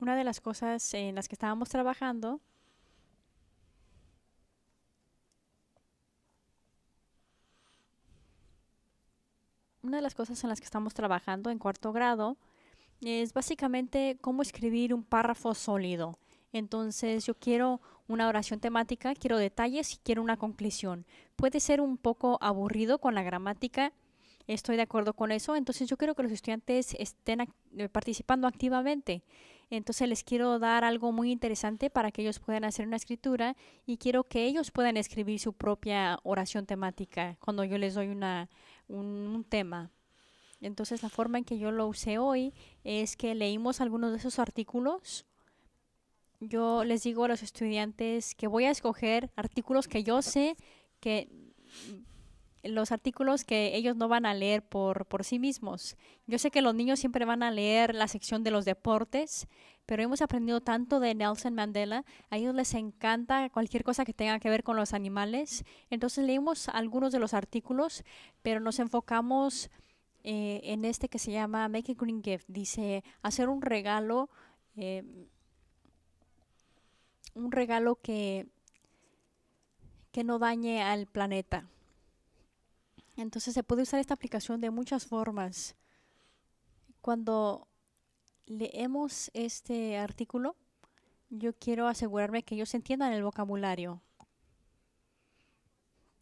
Una de las cosas en las que estábamos trabajando una de las cosas en las que estamos trabajando en cuarto grado es básicamente cómo escribir un párrafo sólido. Entonces yo quiero una oración temática, quiero detalles y quiero una conclusión. Puede ser un poco aburrido con la gramática, estoy de acuerdo con eso, entonces yo quiero que los estudiantes estén eh, participando activamente. Entonces les quiero dar algo muy interesante para que ellos puedan hacer una escritura y quiero que ellos puedan escribir su propia oración temática cuando yo les doy un tema. Entonces la forma en que yo lo usé hoy es que leímos algunos de esos artículos yo les digo a los estudiantes que voy a escoger artículos que yo sé que los artículos que ellos no van a leer por, sí mismos. Yo sé que los niños siempre van a leer la sección de los deportes, pero hemos aprendido tanto de Nelson Mandela, a ellos les encanta cualquier cosa que tenga que ver con los animales. Entonces leímos algunos de los artículos, pero nos enfocamos eh, en este que se llama Make a Green Gift. Dice, hacer un regalo. Eh, un regalo que, que no dañe al planeta. Entonces se puede usar esta aplicación de muchas formas. Cuando leemos este artículo, yo quiero asegurarme que ellos entiendan el vocabulario.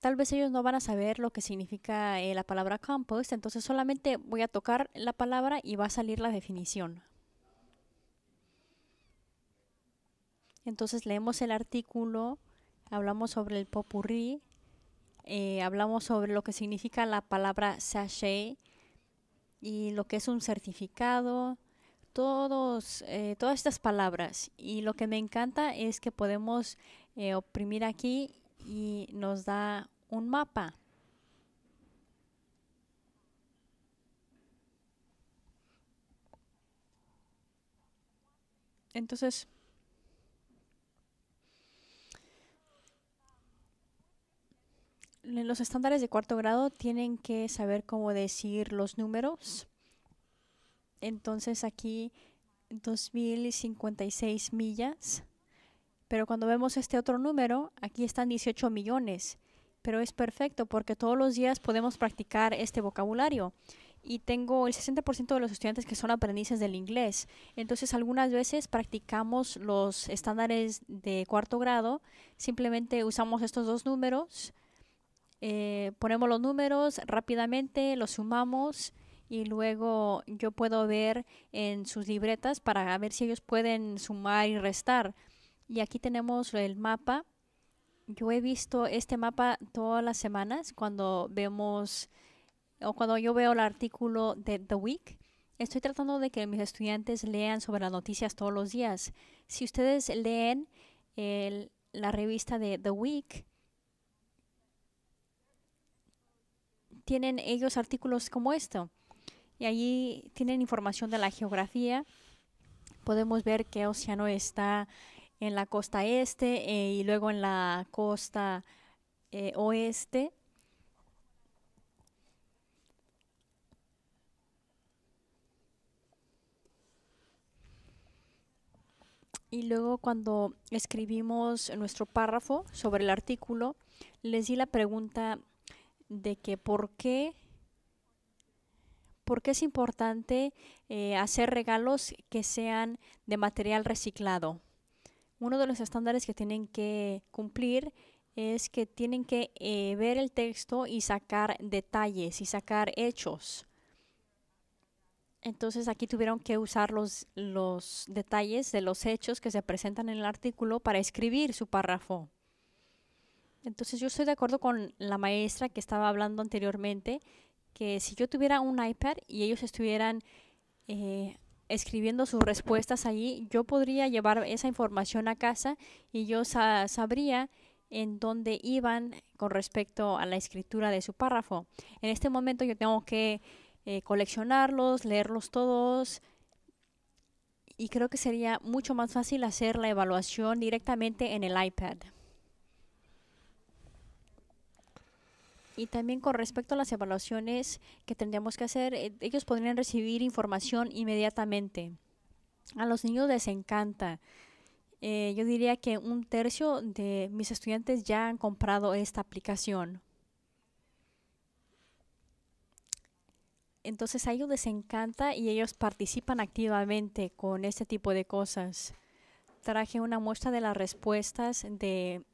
Tal vez ellos no van a saber lo que significa eh, la palabra compost, entonces solamente voy a tocar la palabra y va a salir la definición. Entonces leemos el artículo, hablamos sobre el popurrí, eh, hablamos sobre lo que significa la palabra sachet y lo que es un certificado, todos, eh, todas estas palabras. Y lo que me encanta es que podemos eh, oprimir aquí y nos da un mapa. Entonces, los estándares de cuarto grado tienen que saber cómo decir los números. Entonces aquí 2056 millas. Pero cuando vemos este otro número, aquí están 18 millones. Pero es perfecto porque todos los días podemos practicar este vocabulario. Y tengo el 60% de los estudiantes que son aprendices del inglés. Entonces algunas veces practicamos los estándares de cuarto grado. Simplemente usamos estos dos números eh, ponemos los números rápidamente, los sumamos y luego yo puedo ver en sus libretas para ver si ellos pueden sumar y restar. Y aquí tenemos el mapa. Yo he visto este mapa todas las semanas cuando vemos o cuando yo veo el artículo de The Week. Estoy tratando de que mis estudiantes lean sobre las noticias todos los días. Si ustedes leen la revista de The Week, tienen ellos artículos como esto. Y allí tienen información de la geografía. Podemos ver que Océano está en la costa este eh, y luego en la costa eh, oeste. Y luego cuando escribimos nuestro párrafo sobre el artículo, les di la pregunta de que por qué, por qué es importante eh, hacer regalos que sean de material reciclado. Uno de los estándares que tienen que cumplir es que tienen que eh, ver el texto y sacar detalles y sacar hechos. Entonces aquí tuvieron que usar los, los detalles de los hechos que se presentan en el artículo para escribir su párrafo. Entonces yo estoy de acuerdo con la maestra que estaba hablando anteriormente, que si yo tuviera un iPad y ellos estuvieran eh, escribiendo sus respuestas allí, yo podría llevar esa información a casa y yo sabría en dónde iban con respecto a la escritura de su párrafo. En este momento yo tengo que eh, coleccionarlos, leerlos todos y creo que sería mucho más fácil hacer la evaluación directamente en el iPad. Y también con respecto a las evaluaciones que tendríamos que hacer, eh, ellos podrían recibir información inmediatamente. A los niños les encanta. Eh, yo diría que un tercio de mis estudiantes ya han comprado esta aplicación. Entonces a ellos les encanta y ellos participan activamente con este tipo de cosas. Traje una muestra de las respuestas de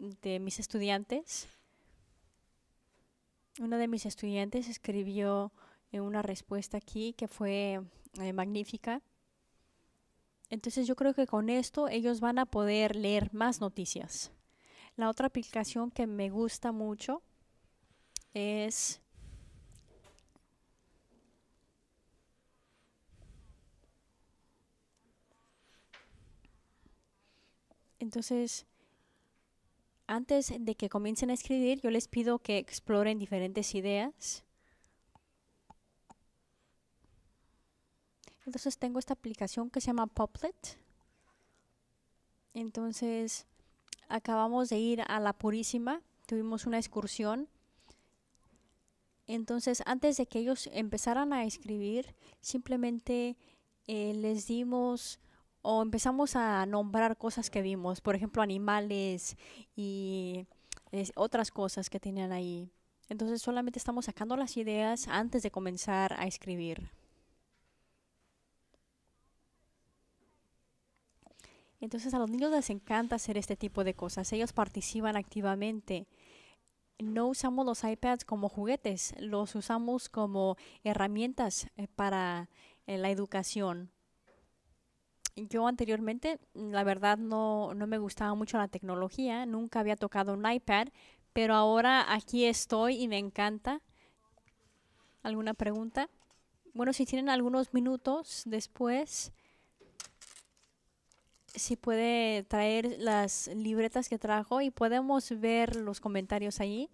mis estudiantes uno de mis estudiantes escribió eh, una respuesta aquí que fue eh, magnífica. Entonces yo creo que con esto ellos van a poder leer más noticias. La otra aplicación que me gusta mucho es Entonces, antes de que comiencen a escribir, yo les pido que exploren diferentes ideas. Entonces tengo esta aplicación que se llama Poplet. Entonces acabamos de ir a la Purísima, tuvimos una excursión. Entonces antes de que ellos empezaran a escribir, simplemente eh, les dimos o empezamos a nombrar cosas que vimos, por ejemplo, animales y otras cosas que tenían ahí. Entonces solamente estamos sacando las ideas antes de comenzar a escribir. Entonces a los niños les encanta hacer este tipo de cosas. Ellos participan activamente. No usamos los iPads como juguetes, los usamos como herramientas eh, para eh, la educación yo anteriormente, la verdad, no, no me gustaba mucho la tecnología, nunca había tocado un iPad, pero ahora aquí estoy y me encanta. ¿Alguna pregunta? Bueno, si tienen algunos minutos después, si puede traer las libretas que trajo y podemos ver los comentarios ahí.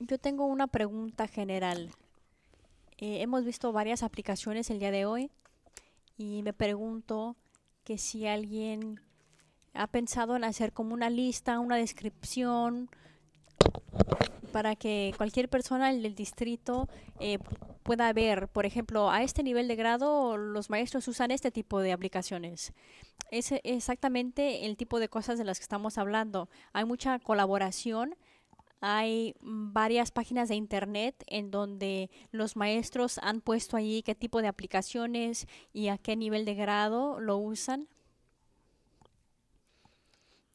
Yo tengo una pregunta general. Eh, hemos visto varias aplicaciones el día de hoy y me pregunto que si alguien ha pensado en hacer como una lista, una descripción para que cualquier persona del distrito eh, pueda ver, por ejemplo, a este nivel de grado los maestros usan este tipo de aplicaciones. Es exactamente el tipo de cosas de las que estamos hablando. Hay mucha colaboración hay varias páginas de internet en donde los maestros han puesto allí qué tipo de aplicaciones y a qué nivel de grado lo usan.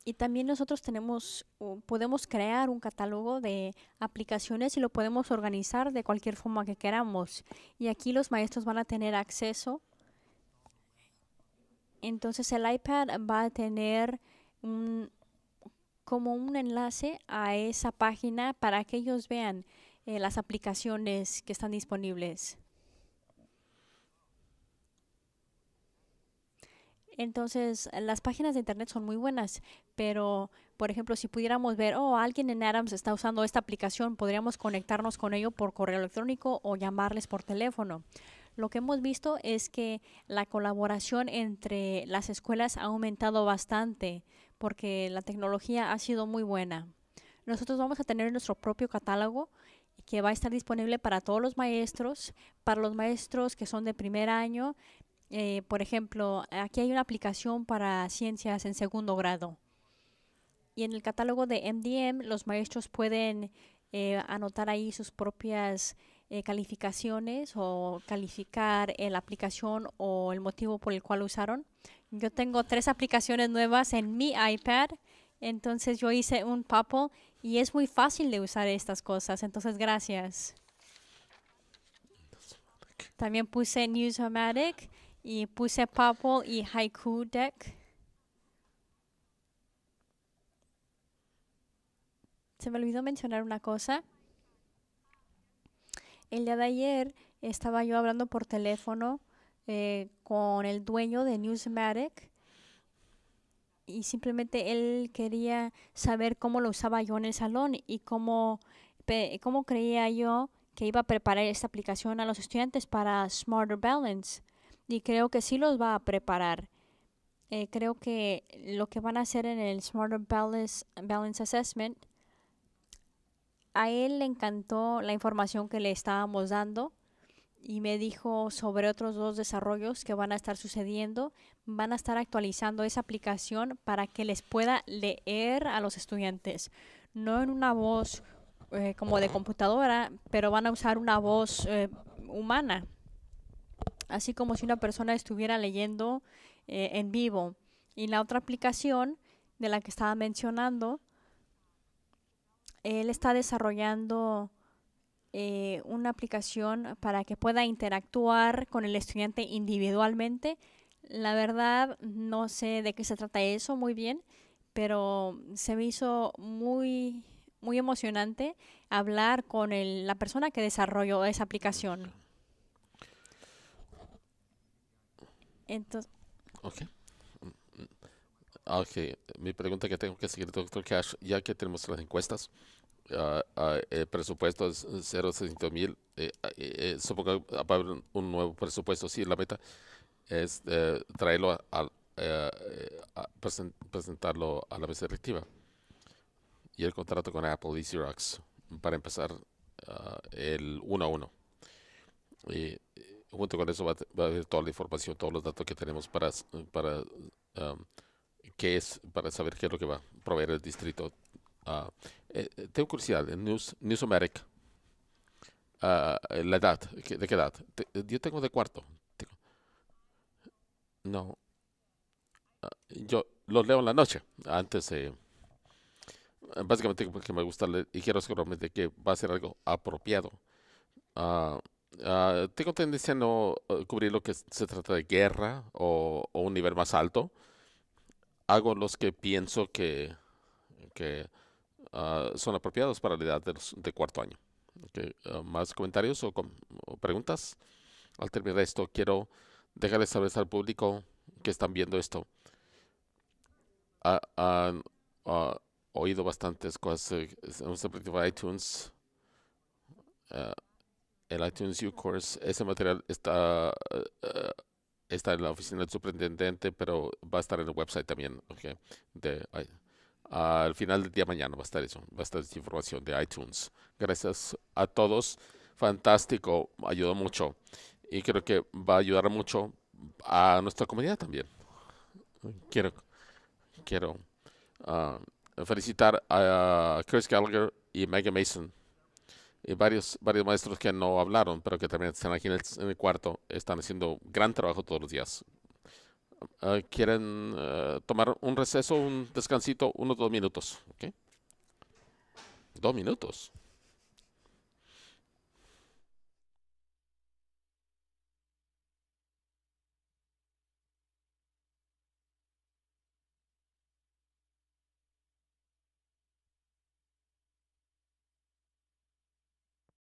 Y también nosotros tenemos, podemos crear un catálogo de aplicaciones y lo podemos organizar de cualquier forma que queramos. Y aquí los maestros van a tener acceso. Entonces el iPad va a tener un, como un enlace a esa página para que ellos vean eh, las aplicaciones que están disponibles. Entonces, las páginas de Internet son muy buenas, pero, por ejemplo, si pudiéramos ver, oh, alguien en Adams está usando esta aplicación, podríamos conectarnos con ello por correo electrónico o llamarles por teléfono. Lo que hemos visto es que la colaboración entre las escuelas ha aumentado bastante porque la tecnología ha sido muy buena. Nosotros vamos a tener nuestro propio catálogo que va a estar disponible para todos los maestros, para los maestros que son de primer año. Eh, por ejemplo, aquí hay una aplicación para ciencias en segundo grado. Y en el catálogo de MDM, los maestros pueden eh, anotar ahí sus propias eh, calificaciones o calificar la aplicación o el motivo por el cual usaron. Yo tengo tres aplicaciones nuevas en mi iPad, entonces yo hice un papo y es muy fácil de usar estas cosas, entonces gracias. También puse Newsomatic y puse Papo y Haiku Deck. Se me olvidó mencionar una cosa. El día de ayer estaba yo hablando por teléfono eh, con el dueño de Newsmatic y simplemente él quería saber cómo lo usaba yo en el salón y cómo, cómo creía yo que iba a preparar esta aplicación a los estudiantes para Smarter Balance. Y creo que sí los va a preparar. Eh, creo que lo que van a hacer en el Smarter Balance, Balance Assessment, a él le encantó la información que le estábamos dando y me dijo sobre otros dos desarrollos que van a estar sucediendo. Van a estar actualizando esa aplicación para que les pueda leer a los estudiantes, no en una voz eh, como de computadora, pero van a usar una voz eh, humana, así como si una persona estuviera leyendo eh, en vivo. Y la otra aplicación de la que estaba mencionando, él está desarrollando eh, una aplicación para que pueda interactuar con el estudiante individualmente. La verdad, no sé de qué se trata eso muy bien, pero se me hizo muy, muy emocionante hablar con el, la persona que desarrolló esa aplicación. Entonces. Okay. Mm, mm. Ah, Mi pregunta que tengo que seguir, doctor Cash, ya que tenemos las encuestas, Ah, ah, el eh, presupuesto es 0.600.000. Eh, mil, eh, ah, supongo que va a haber un nuevo presupuesto, sí, la meta es traerlo a, presentarlo a la mesa directiva. Y el contrato con Apple y Xerox para empezar el 1 a 1. Y junto con eso va, a haber toda la información, todos los datos que tenemos para, para para saber qué es lo que va a proveer el distrito. Eh, eh, tengo curiosidad, News, News America. Ah, eh, la edad, ¿de qué edad? yo tengo de cuarto. No. Ah, yo los leo en la noche, antes eh, básicamente porque me gusta leer y quiero de que va a ser algo apropiado. Ah, tengo tendencia a no cubrir lo que se trata de guerra o, o, un nivel más alto. Hago los que pienso que, que Ah, son apropiados para la edad de, cuarto año. Ah, ¿Más comentarios o, preguntas? Al terminar esto, quiero dejarles saber al público que están viendo esto. Han ah, oído bastantes cosas. Eh, hemos aprendido iTunes. el iTunes U Course, ese material está está en la oficina del superintendente, pero va a estar en el website también okay, de al final del día mañana va a estar eso, va a estar esa información de iTunes. Gracias a todos, fantástico, ayudó mucho y creo que va a ayudar mucho a nuestra comunidad también. Quiero, quiero ah, felicitar a Chris Gallagher y Megan Mason y varios, varios maestros que no hablaron, pero que también están aquí en el cuarto, están haciendo gran trabajo todos los días. Ah, quieren ah, tomar un receso, un descansito, unos dos minutos. Dos minutos.